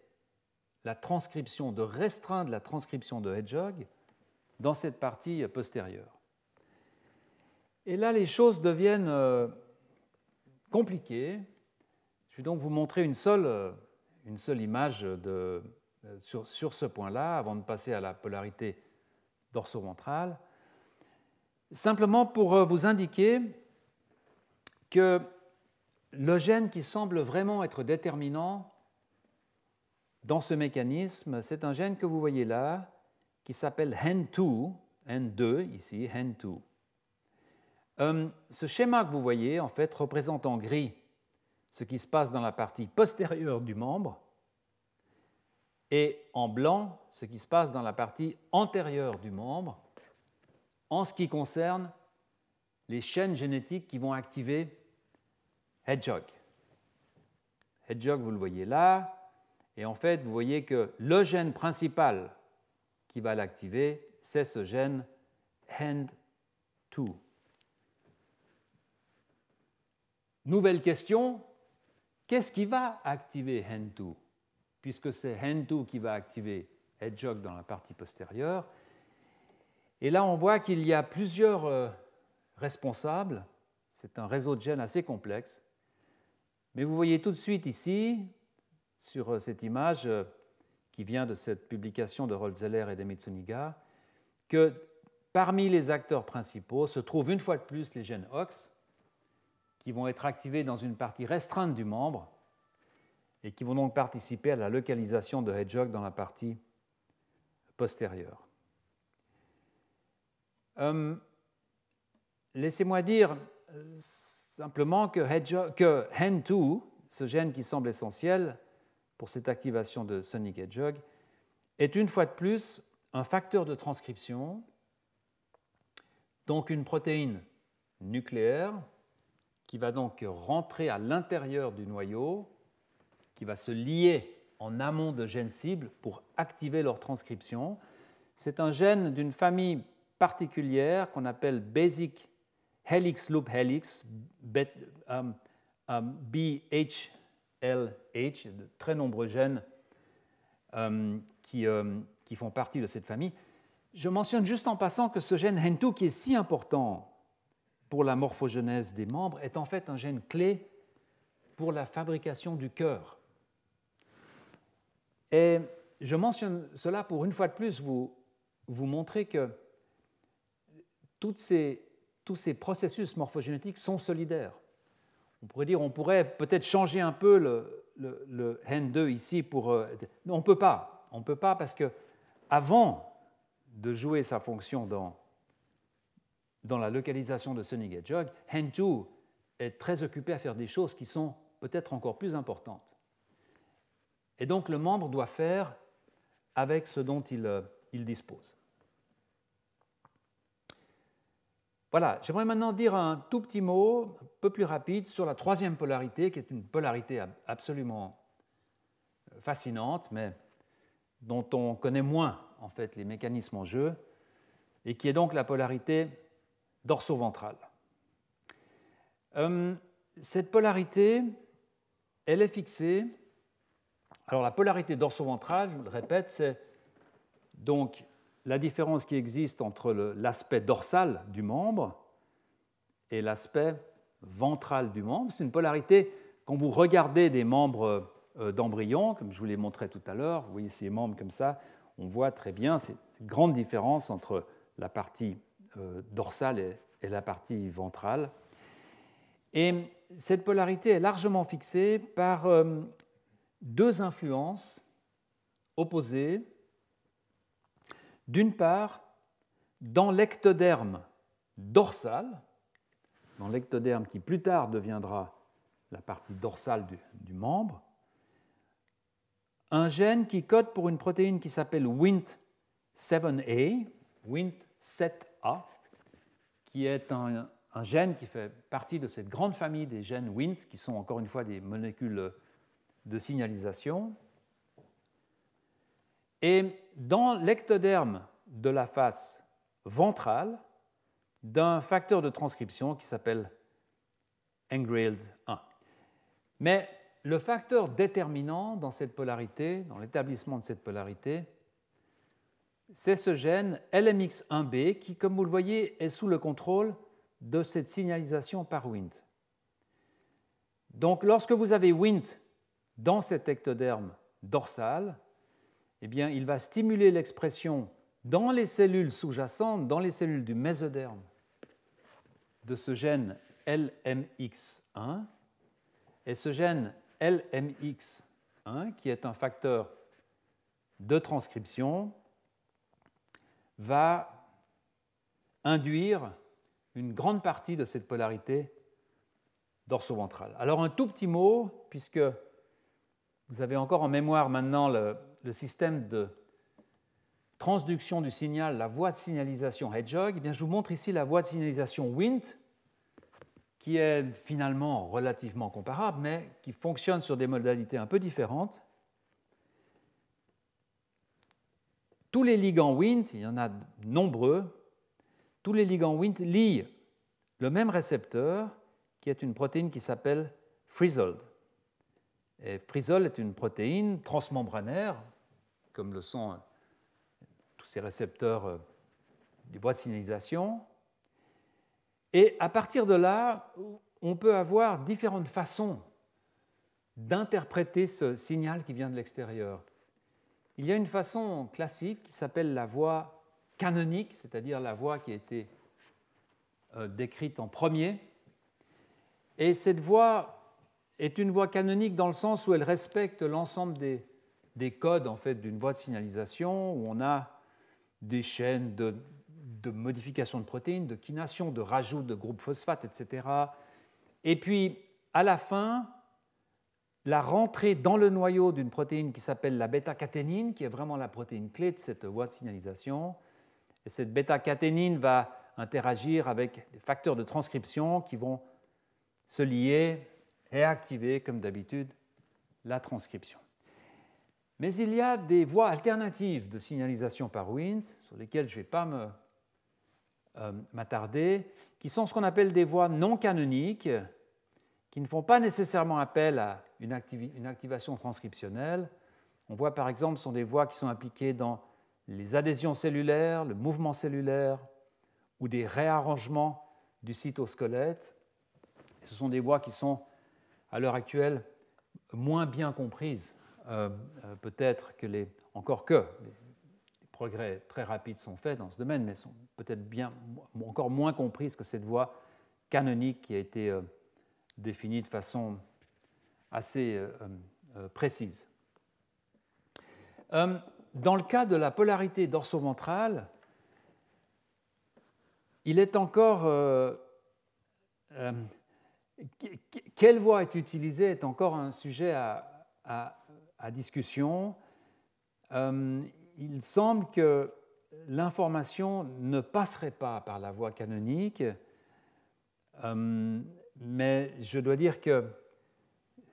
S1: la transcription, de restreindre la transcription de Hedgehog dans cette partie postérieure Et là, les choses deviennent euh, compliquées. Je vais donc vous montrer une seule, euh, image euh, sur, ce point-là, avant de passer à la polarité dorso-ventrale. Simplement pour euh, vous indiquer que le gène qui semble vraiment être déterminant dans ce mécanisme, c'est un gène que vous voyez là, qui s'appelle HEN2, ici, 2 euh, ce schéma que vous voyez, en fait, représente en gris ce qui se passe dans la partie postérieure du membre et en blanc ce qui se passe dans la partie antérieure du membre en ce qui concerne les chaînes génétiques qui vont activer Hedgehog. Hedgehog, vous le voyez là, et en fait, vous voyez que le gène principal qui va l'activer, c'est ce gène hand e 2 Nouvelle question, qu'est-ce qui va activer HEND2 Puisque c'est HEND2 qui va activer Hedgehog dans la partie postérieure, et là, on voit qu'il y a plusieurs euh, responsables. C'est un réseau de gènes assez complexe. Mais vous voyez tout de suite ici, sur euh, cette image euh, qui vient de cette publication de Rolzeller et Mitsuniga, que parmi les acteurs principaux se trouvent une fois de plus les gènes OX, qui vont être activés dans une partie restreinte du membre et qui vont donc participer à la localisation de Hedgehog dans la partie postérieure. Euh, laissez-moi dire euh, simplement que, que HEN2, ce gène qui semble essentiel pour cette activation de Sonic Hedgehog, est une fois de plus un facteur de transcription, donc une protéine nucléaire qui va donc rentrer à l'intérieur du noyau, qui va se lier en amont de gènes cibles pour activer leur transcription. C'est un gène d'une famille particulière qu'on appelle Basic Helix Loop Helix, BHLH, um, um, de très nombreux gènes um, qui, font partie de cette famille. Je mentionne juste en passant que ce gène hento qui est si important pour la morphogenèse des membres est en fait un gène clé pour la fabrication du cœur. Et je mentionne cela pour une fois de plus vous, vous montrer que tous ces processus morphogénétiques sont solidaires. On pourrait dire, on pourrait peut-être changer un peu le, le, 2 ici pour... Euh, on ne peut pas. On peut pas parce que avant de jouer sa fonction dans, dans la localisation de Sonic Hedgehog, N2 est très occupé à faire des choses qui sont peut-être encore plus importantes. Et donc le membre doit faire avec ce dont il, euh, il dispose. Voilà, j'aimerais maintenant dire un tout petit mot, un peu plus rapide, sur la troisième polarité, qui est une polarité absolument euh, fascinante, mais dont on connaît moins en fait les mécanismes en jeu, et qui est donc la polarité dorso-ventrale. Hum, cette polarité, elle est fixée. Alors la polarité dorso-ventrale, je vous le répète, c'est donc la différence qui existe entre l'aspect dorsal du membre et l'aspect ventral du membre. C'est une polarité, quand vous regardez des membres euh, d'embryon, comme je vous l'ai montré tout à l'heure, vous voyez ces membres comme ça, on voit très bien cette grande différence entre la partie euh, dorsale et, la partie ventrale. Et cette polarité est largement fixée par euh, deux influences opposées d'une part, dans l'ectoderme dorsal, dans l'ectoderme qui plus tard deviendra la partie dorsale du, membre, un gène qui code pour une protéine qui s'appelle Wnt7A, Wnt7A, qui est un, gène qui fait partie de cette grande famille des gènes Wnt, qui sont encore une fois des molécules de signalisation. Et dans l'ectoderme de la face ventrale, d'un facteur de transcription qui s'appelle engrailed 1. Mais le facteur déterminant dans cette polarité, dans l'établissement de cette polarité, c'est ce gène LMX1B qui, comme vous le voyez, est sous le contrôle de cette signalisation par Wnt. Donc lorsque vous avez Wnt dans cet ectoderme dorsal, eh bien, il va stimuler l'expression dans les cellules sous-jacentes, dans les cellules du mésoderme, de ce gène LMX1. Et ce gène LMX1, qui est un facteur de transcription, va induire une grande partie de cette polarité dorso-ventrale. Alors un tout petit mot, puisque vous avez encore en mémoire maintenant le, le système de transduction du signal, la voie de signalisation Hedgehog, eh bien, je vous montre ici la voie de signalisation Wnt, qui est finalement relativement comparable, mais qui fonctionne sur des modalités un peu différentes. Tous les ligands Wnt, il y en a nombreux, tous les ligands Wnt lient le même récepteur, qui est une protéine qui s'appelle Frizzled. Et Frisol est une protéine transmembranaire, comme le sont euh, tous ces récepteurs euh, du voies de signalisation. Et à partir de là, on peut avoir différentes façons d'interpréter ce signal qui vient de l'extérieur. Il y a une façon classique qui s'appelle la voie canonique, c'est-à-dire la voie qui a été euh, décrite en premier. Et cette voie est une voie canonique dans le sens où elle respecte l'ensemble des, des, codes en fait d'une voie de signalisation où on a des chaînes de, de modification de protéines, de kination, de rajout de groupes phosphates, etc. Et puis à la fin, la rentrée dans le noyau d'une protéine qui s'appelle la bêta-caténine, qui est vraiment la protéine clé de cette voie de signalisation. Et cette bêta-caténine va interagir avec des facteurs de transcription qui vont se lier et activer, comme d'habitude, la transcription. Mais il y a des voies alternatives de signalisation par Wind, sur lesquelles je ne vais pas euh, m'attarder, qui sont ce qu'on appelle des voies non canoniques, qui ne font pas nécessairement appel à une, activation transcriptionnelle. On voit par exemple, ce sont des voies qui sont impliquées dans les adhésions cellulaires, le mouvement cellulaire, ou des réarrangements du cytosquelette. Ce sont des voies qui sont à l'heure actuelle moins bien comprise, euh, euh, peut-être que les, encore que les progrès très rapides sont faits dans ce domaine, mais sont peut-être bien encore moins comprises que cette voie canonique qui a été euh, définie de façon assez précise. dans le cas de la polarité dorso-ventrale, il est encore quelle voie est utilisée est encore un sujet à, discussion. Hum, il semble que l'information ne passerait pas par la voie canonique, hum, mais je dois dire que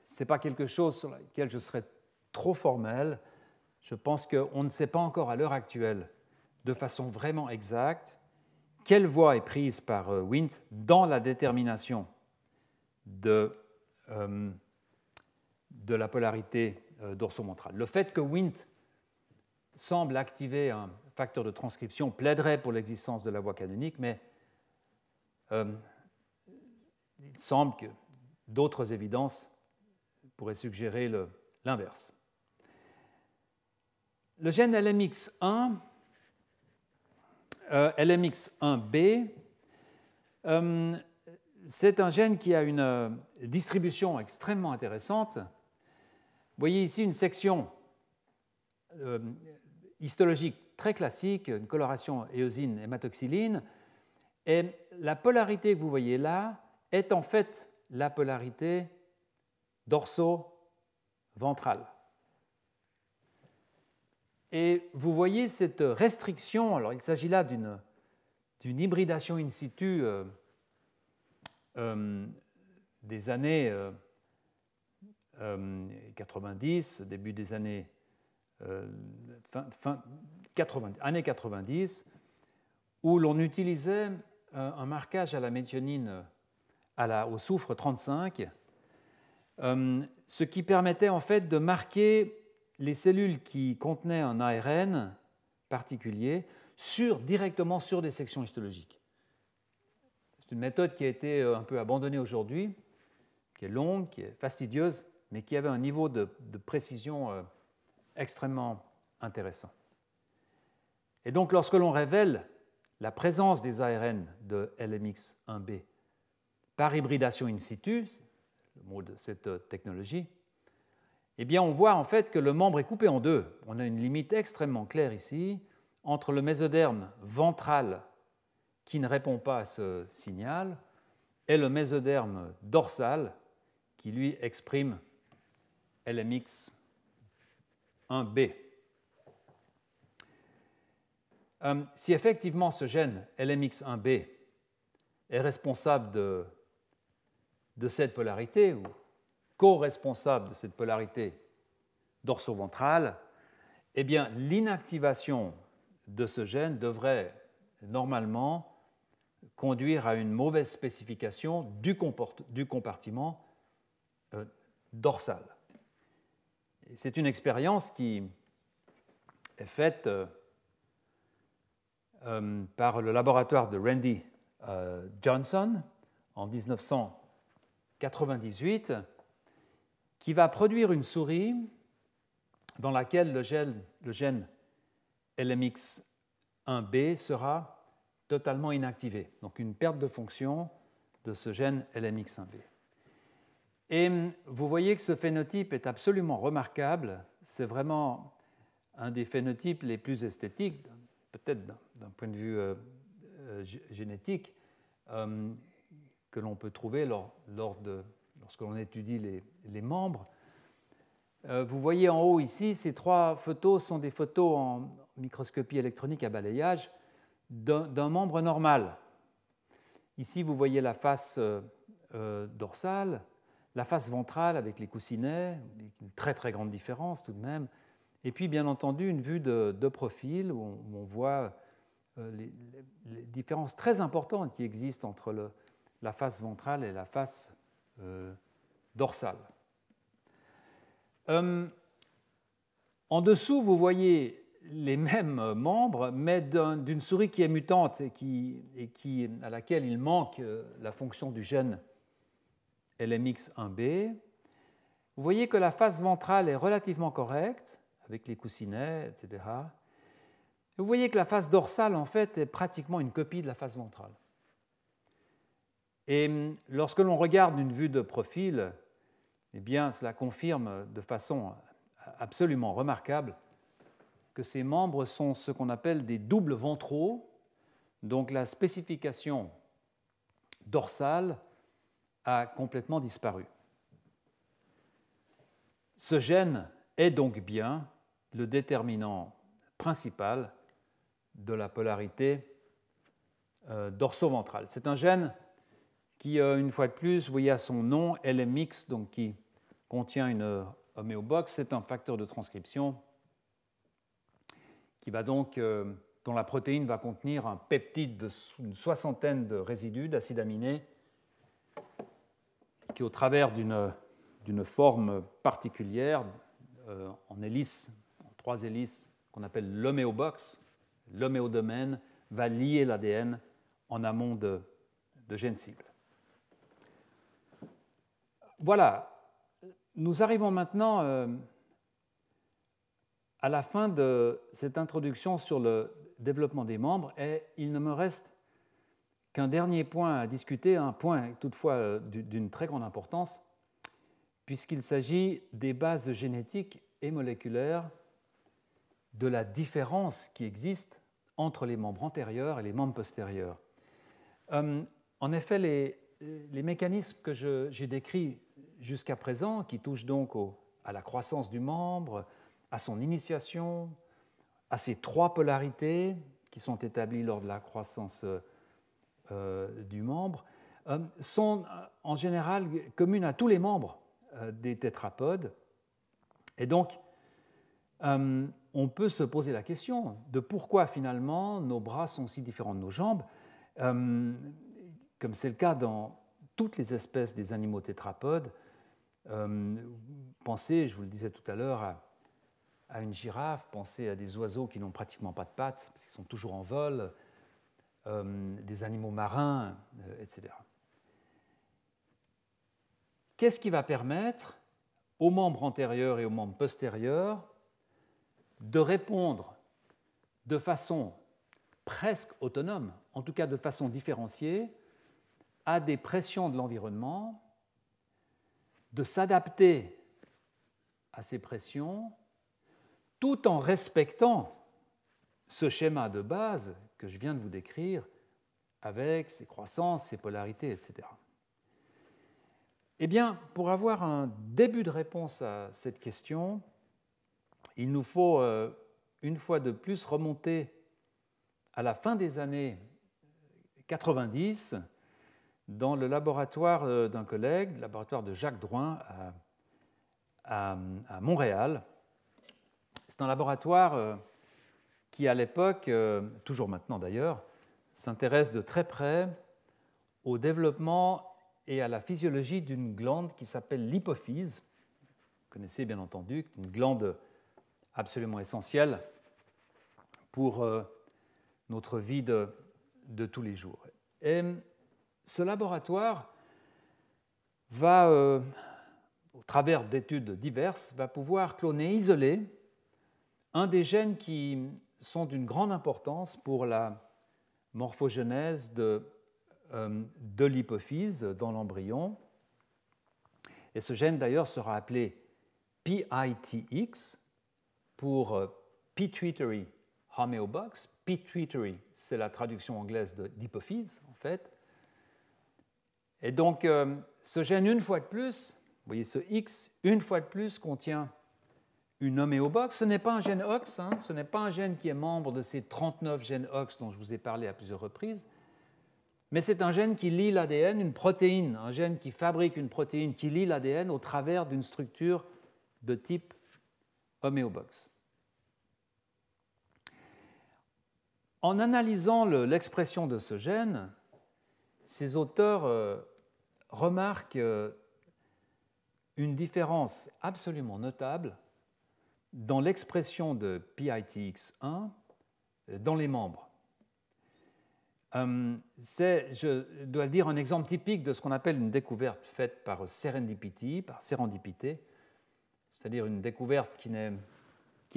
S1: ce n'est pas quelque chose sur lequel je serais trop formel. Je pense qu'on ne sait pas encore à l'heure actuelle, de façon vraiment exacte, quelle voie est prise par euh, Wint dans la détermination de, euh, de la polarité euh, dorsomontrale. Le fait que Wnt semble activer un facteur de transcription plaiderait pour l'existence de la voie canonique, mais euh, il semble que d'autres évidences pourraient suggérer l'inverse. Le, gène LMX1, LMX1B, euh, c'est un gène qui a une euh, distribution extrêmement intéressante. Vous voyez ici une section euh, histologique très classique, une coloration éosine hématoxyline. Et la polarité que vous voyez là est en fait la polarité dorso-ventrale. Et vous voyez cette restriction, alors il s'agit là d'une hybridation in situ euh, euh, des années 90, euh, euh, début des années, 90, années 90, où l'on utilisait un marquage à la méthionine au soufre 35, ce qui permettait en fait de marquer les cellules qui contenaient un ARN particulier sur, directement sur des sections histologiques une méthode qui a été euh, un peu abandonnée aujourd'hui, qui est longue, qui est fastidieuse, mais qui avait un niveau de, précision euh, extrêmement intéressant. Et donc lorsque l'on révèle la présence des ARN de LMX1B par hybridation in situ, le mot de cette euh, technologie, eh bien on voit en fait que le membre est coupé en deux. On a une limite extrêmement claire ici entre le mésoderme ventral qui ne répond pas à ce signal est le mésoderme dorsal qui lui exprime LMX 1B. Euh, si effectivement ce gène LMX1B est responsable de, de cette polarité ou co-responsable de cette polarité dorso-ventrale, eh bien l'inactivation de ce gène devrait normalement conduire à une mauvaise spécification du, compartiment euh, dorsal. C'est une expérience qui est faite euh, euh, par le laboratoire de Randy Johnson en 1998, qui va produire une souris dans laquelle le gène LMX1B sera totalement inactivé. Donc une perte de fonction de ce gène LMX1B. Et hum, vous voyez que ce phénotype est absolument remarquable. C'est vraiment un des phénotypes les plus esthétiques, peut-être d'un point de vue euh, euh, génétique, hum, que l'on peut trouver lors, de, lorsque l'on étudie les membres. Euh, vous voyez en haut ici, ces trois photos sont des photos en microscopie électronique à balayage d'un membre normal. Ici, vous voyez la face euh, euh, dorsale, la face ventrale avec les coussinets, une très très grande différence tout de même, et puis bien entendu une vue de, profil où on, voit euh, les, différences très importantes qui existent entre la face ventrale et la face dorsale. Hum, en dessous, vous voyez les mêmes membres, mais d'une souris qui est mutante et, à laquelle il manque euh, la fonction du gène LMX1B. Vous voyez que la face ventrale est relativement correcte, avec les coussinets, etc. Vous voyez que la face dorsale, en fait, est pratiquement une copie de la face ventrale. Et hum, lorsque l'on regarde une vue de profil, eh bien, cela confirme de façon absolument remarquable que ces membres sont ce qu'on appelle des doubles ventraux. Donc la spécification dorsale a complètement disparu. Ce gène est donc bien le déterminant principal de la polarité euh, dorso-ventrale. C'est un gène qui, euh, une fois de plus, vous voyez à son nom, LMX, donc qui contient une euh, homéobox, c'est un facteur de transcription va donc, euh, dont la protéine va contenir un peptide de une soixantaine de résidus d'acides aminés qui, au travers d'une forme particulière, euh, en hélice, en trois hélices, qu'on appelle l'homéobox, l'homéodomaine, va lier l'ADN en amont de, de gènes cibles. Voilà, nous arrivons maintenant euh, à la fin de cette introduction sur le développement des membres, et il ne me reste qu'un dernier point à discuter, un point toutefois euh, d'une très grande importance, puisqu'il s'agit des bases génétiques et moléculaires de la différence qui existe entre les membres antérieurs et les membres postérieurs. Euh, en effet, les, mécanismes que j'ai décrits jusqu'à présent, qui touchent donc à la croissance du membre, à son initiation, à ces trois polarités qui sont établies lors de la croissance euh, euh, du membre, euh, sont en général communes à tous les membres des tétrapodes. Et donc, on peut se poser la question de pourquoi finalement nos bras sont si différents de nos jambes, comme c'est le cas dans toutes les espèces des animaux tétrapodes. pensez, je vous le disais tout à l'heure, à à une girafe, pensez à des oiseaux qui n'ont pratiquement pas de pattes, parce qu'ils sont toujours en vol, euh, des animaux marins, euh, etc. Qu'est-ce qui va permettre aux membres antérieurs et aux membres postérieurs de répondre de façon presque autonome, en tout cas de façon différenciée, à des pressions de l'environnement, de s'adapter à ces pressions tout en respectant ce schéma de base que je viens de vous décrire avec ses croissances, ses polarités, etc. Eh bien, pour avoir un début de réponse à cette question, il nous faut euh, une fois de plus remonter à la fin des années 90 dans le laboratoire euh, d'un collègue, le laboratoire de Jacques Drouin à Montréal, c'est un laboratoire euh, qui, à l'époque, euh, toujours maintenant d'ailleurs, s'intéresse de très près au développement et à la physiologie d'une glande qui s'appelle l'hypophyse. Vous connaissez bien entendu une glande absolument essentielle pour euh, notre vie de, tous les jours. Et ce laboratoire va, au travers d'études diverses, va pouvoir cloner, isoler un des gènes qui sont d'une grande importance pour la morphogenèse de, euh, l'hypophyse dans l'embryon. Et ce gène d'ailleurs sera appelé PITX pour euh, pituitary homeobox. Pituitary, c'est la traduction anglaise de d'hypophyse en fait. Et donc euh, ce gène, une fois de plus, vous voyez ce X, une fois de plus, contient une homéobox. Ce n'est pas un gène OX, hein. ce n'est pas un gène qui est membre de ces 39 gènes OX dont je vous ai parlé à plusieurs reprises, mais c'est un gène qui lie l'ADN, une protéine, un gène qui fabrique une protéine qui lie l'ADN au travers d'une structure de type homéobox. En analysant l'expression de ce gène, ces auteurs euh, remarquent euh, une différence absolument notable dans l'expression de PITX1 euh, dans les membres. Euh, c'est, je dois le dire, un exemple typique de ce qu'on appelle une découverte faite par serendipity, par sérendipité, c'est-à-dire une découverte qui,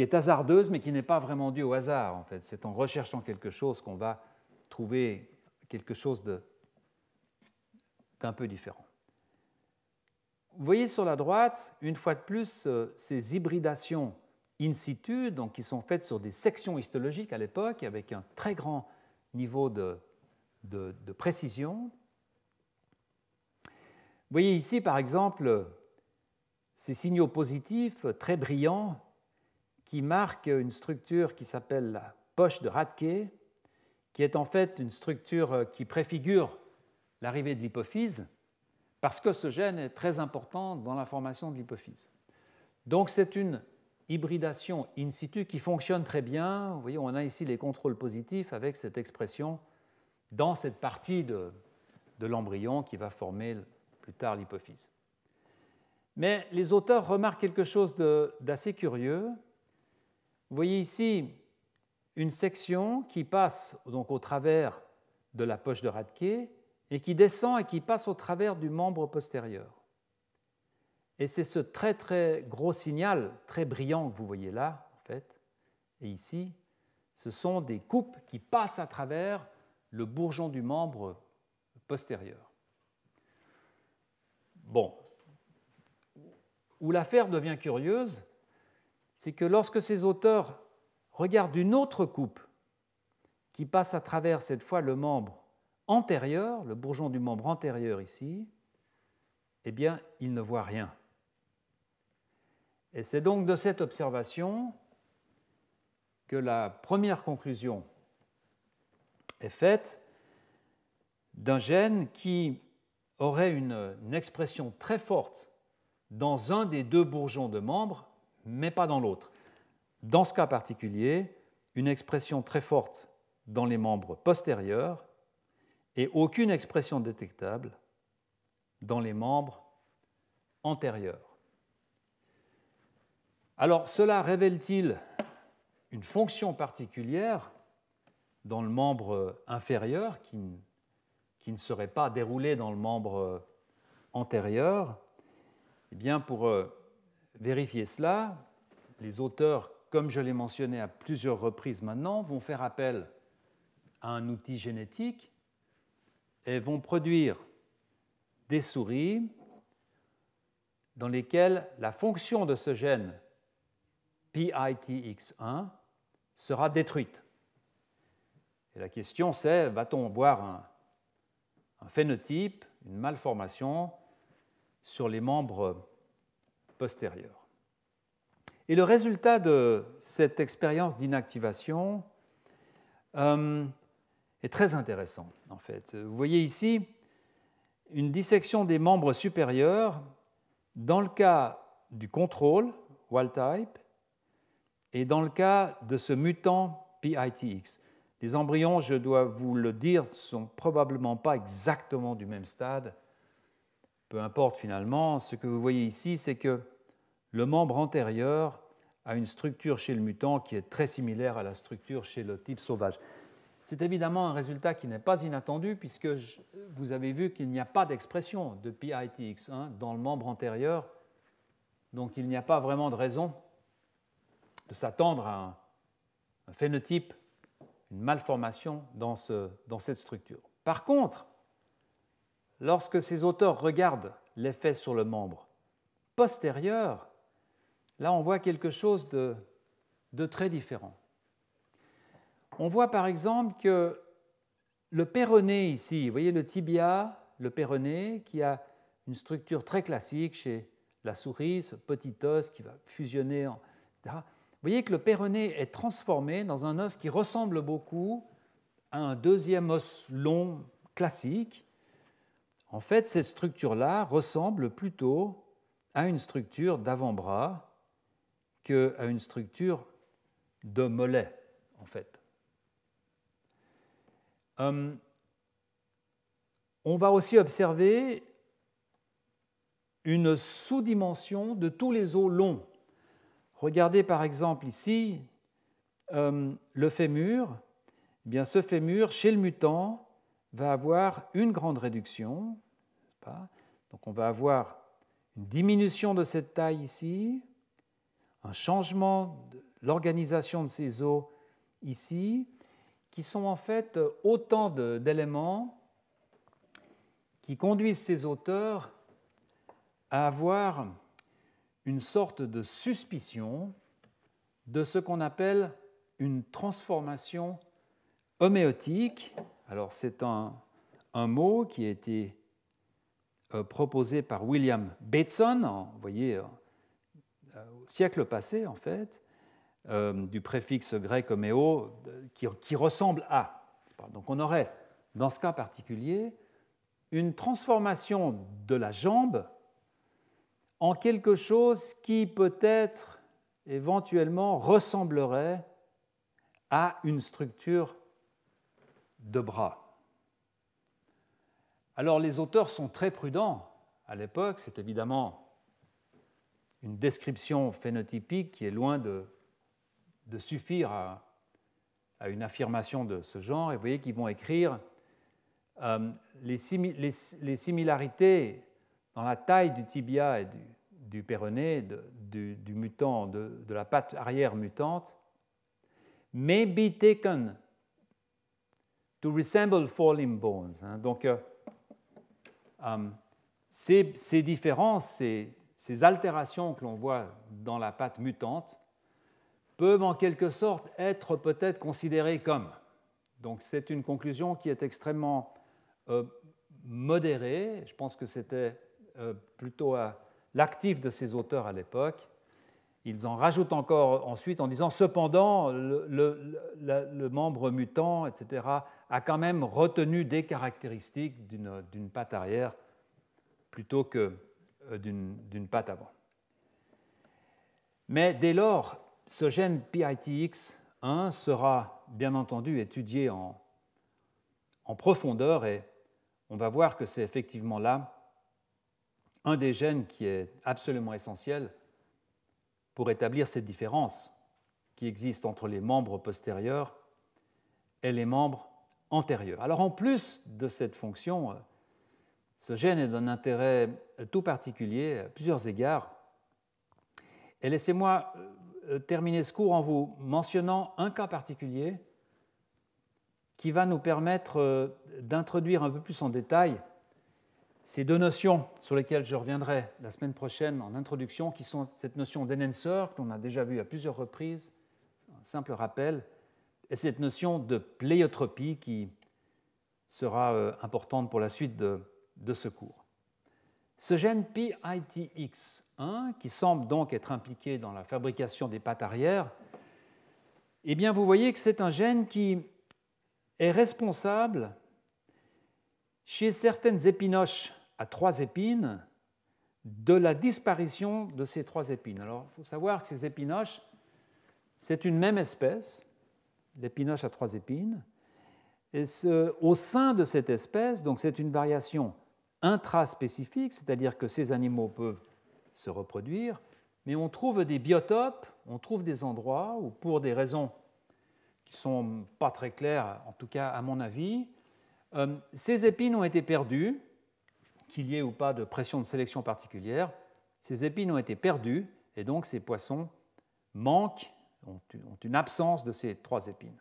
S1: est hasardeuse mais qui n'est pas vraiment due au hasard en fait. C'est en recherchant quelque chose qu'on va trouver quelque chose d'un peu différent. Vous voyez sur la droite, une fois de plus, euh, ces hybridations in situ, donc qui sont faites sur des sections histologiques à l'époque, avec un très grand niveau de, précision. Vous voyez ici, par exemple, ces signaux positifs très brillants qui marquent une structure qui s'appelle la poche de Radke, qui est en fait une structure qui préfigure l'arrivée de l'hypophyse, parce que ce gène est très important dans la formation de l'hypophyse. Donc c'est une hybridation in situ qui fonctionne très bien. Vous voyez, on a ici les contrôles positifs avec cette expression dans cette partie de, l'embryon qui va former plus tard l'hypophyse. Mais les auteurs remarquent quelque chose d'assez curieux. Vous voyez ici une section qui passe donc au travers de la poche de Radke et qui descend et qui passe au travers du membre postérieur. Et c'est ce très très gros signal, très brillant que vous voyez là, en fait, et ici, ce sont des coupes qui passent à travers le bourgeon du membre postérieur. Bon, où l'affaire devient curieuse, c'est que lorsque ces auteurs regardent une autre coupe qui passe à travers cette fois le membre antérieur, le bourgeon du membre antérieur ici, eh bien, ils ne voient rien. Et c'est donc de cette observation que la première conclusion est faite d'un gène qui aurait une, une, expression très forte dans un des deux bourgeons de membres, mais pas dans l'autre. Dans ce cas particulier, une expression très forte dans les membres postérieurs et aucune expression détectable dans les membres antérieurs. Alors cela révèle-t-il une fonction particulière dans le membre inférieur qui, ne serait pas déroulée dans le membre antérieur Eh bien pour euh, vérifier cela, les auteurs, comme je l'ai mentionné à plusieurs reprises maintenant, vont faire appel à un outil génétique et vont produire des souris dans lesquelles la fonction de ce gène PITX1 sera détruite. Et la question c'est, va-t-on voir un, phénotype, une malformation sur les membres postérieurs et le résultat de cette expérience d'inactivation euh, est très intéressant, en fait. Vous voyez ici une dissection des membres supérieurs dans le cas du contrôle, wild type, et dans le cas de ce mutant PITX, les embryons, je dois vous le dire, ne sont probablement pas exactement du même stade. Peu importe finalement, ce que vous voyez ici, c'est que le membre antérieur a une structure chez le mutant qui est très similaire à la structure chez le type sauvage. C'est évidemment un résultat qui n'est pas inattendu puisque vous avez vu qu'il n'y a pas d'expression de pitx dans le membre antérieur, donc il n'y a pas vraiment de raison de s'attendre à un, phénotype, une malformation dans, cette structure. Par contre, lorsque ces auteurs regardent l'effet sur le membre postérieur, là on voit quelque chose de, très différent. On voit par exemple que le péroné ici, vous voyez le tibia, le péroné qui a une structure très classique chez la souris, ce petit os qui va fusionner, en, vous voyez que le péroné est transformé dans un os qui ressemble beaucoup à un deuxième os long classique. En fait, cette structure-là ressemble plutôt à une structure d'avant-bras qu'à une structure de mollet, en fait. Hum, on va aussi observer une sous-dimension de tous les os longs Regardez par exemple ici euh, le fémur. Eh bien, ce fémur, chez le mutant, va avoir une grande réduction. Donc on va avoir une diminution de cette taille ici, un changement de l'organisation de ces os ici, qui sont en fait autant d'éléments qui conduisent ces auteurs à avoir une sorte de suspicion de ce qu'on appelle une transformation homéotique. Alors c'est un, mot qui a été euh, proposé par William Bateson, vous voyez, euh, euh, au siècle passé en fait, du préfixe grec homéo qui, qui ressemble à. Donc on aurait, dans ce cas particulier, une transformation de la jambe en quelque chose qui peut-être éventuellement ressemblerait à une structure de bras. Alors les auteurs sont très prudents à l'époque, c'est évidemment une description phénotypique qui est loin de, suffire à, une affirmation de ce genre, et vous voyez qu'ils vont écrire euh, les, les similarités dans la taille du tibia et du, du péroné, de, du, mutant, de, la patte arrière mutante, may be taken to resemble falling bones. Hein. donc, euh, euh, ces, différences, ces, altérations que l'on voit dans la patte mutante peuvent en quelque sorte être peut-être considérées comme. Donc c'est une conclusion qui est extrêmement euh, modérée. Je pense que c'était euh, plutôt à l'actif de ces auteurs à l'époque. Ils en rajoutent encore ensuite en disant Cependant, le, membre mutant, etc., a quand même retenu des caractéristiques d'une patte arrière plutôt que euh, d'une patte avant. Mais dès lors, ce gène PITX1 sera bien entendu étudié en profondeur et on va voir que c'est effectivement là un des gènes qui est absolument essentiel pour établir cette différence qui existe entre les membres postérieurs et les membres antérieurs. Alors en plus de cette fonction, euh, ce gène est d'un intérêt tout particulier à plusieurs égards. Et laissez-moi euh, euh, terminer ce cours en vous mentionnant un cas particulier qui va nous permettre d'introduire un peu plus en détail ces deux notions sur lesquelles je reviendrai la semaine prochaine en introduction, qui sont cette notion d'enhancer, qu'on a déjà vue à plusieurs reprises, un simple rappel, et cette notion de pléiotropie qui sera euh, importante pour la suite de, de ce cours. Ce gène PITX1, qui semble donc être impliqué dans la fabrication des pattes arrière, eh bien vous voyez que c'est un gène qui est responsable chez certaines épinoches à trois épines de la disparition de ces trois épines. Alors, il faut savoir que ces épinoches, c'est une même espèce, l'épinoche à trois épines. Et au sein de cette espèce, donc c'est une variation intraspécifique, c'est-à-dire que ces animaux peuvent se reproduire, mais on trouve des biotopes, on trouve des endroits où, pour des raisons qui ne sont pas très claires, en tout cas à mon avis, euh, ces épines ont été perdues, qu'il y ait ou pas de pression de sélection particulière, ces épines ont été perdues et donc ces poissons manquent, ont une absence de ces trois épines.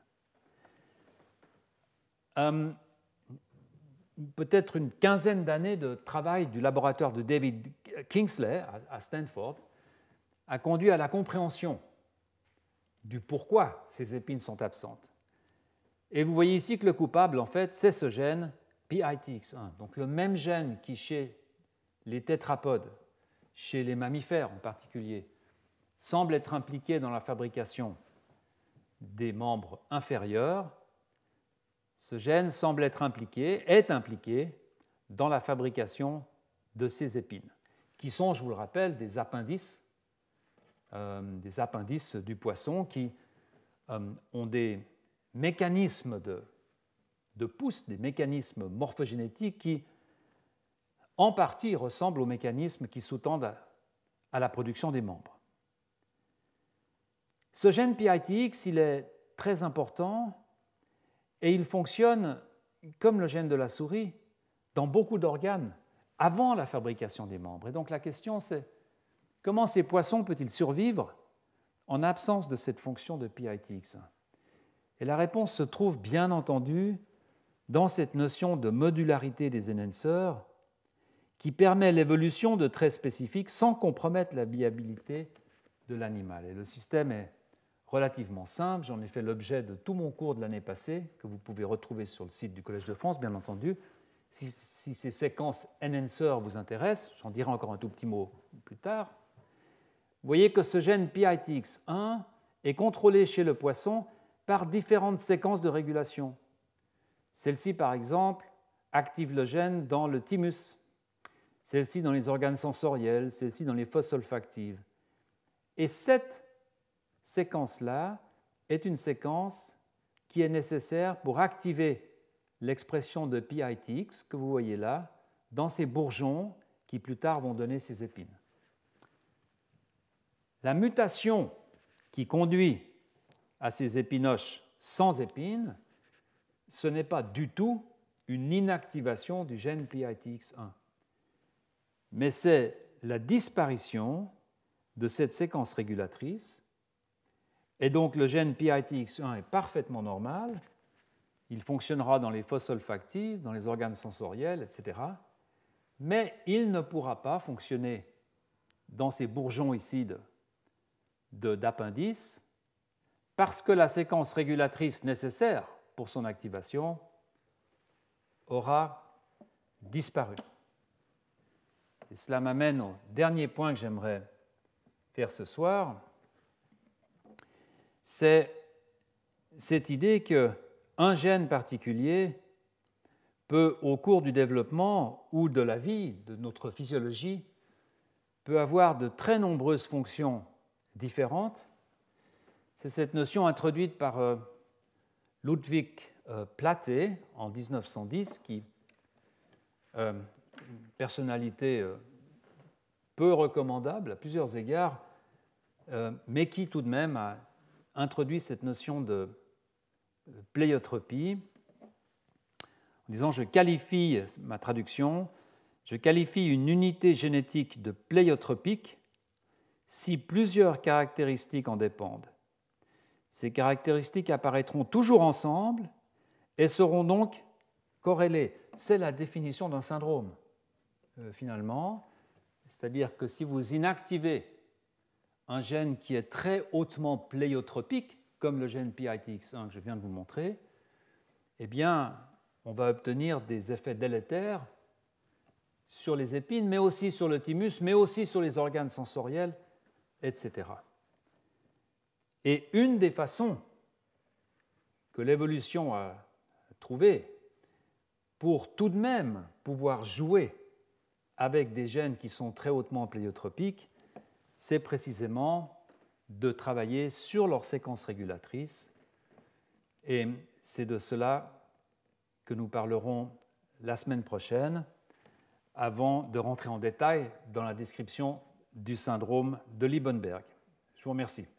S1: Euh, peut-être une quinzaine d'années de travail du laboratoire de David Kingsley à Stanford a conduit à la compréhension du pourquoi ces épines sont absentes. Et vous voyez ici que le coupable, en fait, c'est ce gène PITX1, donc le même gène qui chez les tétrapodes, chez les mammifères en particulier, semble être impliqué dans la fabrication des membres inférieurs. Ce gène semble être impliqué, est impliqué dans la fabrication de ces épines, qui sont, je vous le rappelle, des appendices, euh, des appendices du poisson qui euh, ont des mécanismes de, de pousse, des mécanismes morphogénétiques qui, en partie, ressemblent aux mécanismes qui sous-tendent à, la production des membres. Ce gène PITX, il est très important et il fonctionne comme le gène de la souris dans beaucoup d'organes avant la fabrication des membres. Et donc la question c'est comment ces poissons peuvent-ils survivre en absence de cette fonction de pitx et la réponse se trouve bien entendu dans cette notion de modularité des enhancers qui permet l'évolution de traits spécifiques sans compromettre la viabilité de l'animal. Et le système est relativement simple, j'en ai fait l'objet de tout mon cours de l'année passée, que vous pouvez retrouver sur le site du Collège de France, bien entendu. Si, si ces séquences enhancer vous intéressent, j'en dirai encore un tout petit mot plus tard, vous voyez que ce gène PITX1 est contrôlé chez le poisson par différentes séquences de régulation. Celle-ci, par exemple, active le gène dans le thymus, celle-ci dans les organes sensoriels, celle-ci dans les fosses olfactives. Et cette séquence-là est une séquence qui est nécessaire pour activer l'expression de PITX que vous voyez là dans ces bourgeons qui plus tard vont donner ces épines. La mutation qui conduit à ces épinoches sans épines, ce n'est pas du tout une inactivation du gène PITX1, mais c'est la disparition de cette séquence régulatrice. Et donc le gène PITX1 est parfaitement normal, il fonctionnera dans les fosses olfactives, dans les organes sensoriels, etc. Mais il ne pourra pas fonctionner dans ces bourgeons ici d'appendices parce que la séquence régulatrice nécessaire pour son activation aura disparu. Et cela m'amène au dernier point que j'aimerais faire ce soir. C'est cette idée que un gène particulier peut, au cours du développement ou de la vie, de notre physiologie, peut avoir de très nombreuses fonctions différentes c'est cette notion introduite par euh, Ludwig euh, Platé en 1910, qui, euh, une personnalité peu recommandable à plusieurs égards, mais qui tout de même a introduit cette notion de pléiotropie en disant je qualifie, ma traduction, je qualifie une unité génétique de pléiotropique si plusieurs caractéristiques en dépendent ces caractéristiques apparaîtront toujours ensemble et seront donc corrélées. C'est la définition d'un syndrome, euh, finalement. C'est-à-dire que si vous inactivez un gène qui est très hautement pléiotropique, comme le gène PITX1 que je viens de vous montrer, eh bien, on va obtenir des effets délétères sur les épines, mais aussi sur le thymus, mais aussi sur les organes sensoriels, etc. Et une des façons que l'évolution a trouvées pour tout de même pouvoir jouer avec des gènes qui sont très hautement pléiotropiques, c'est précisément de travailler sur leurs séquences régulatrices. Et c'est de cela que nous parlerons la semaine prochaine, avant de rentrer en détail dans la description du syndrome de Liebenberg. Je vous remercie.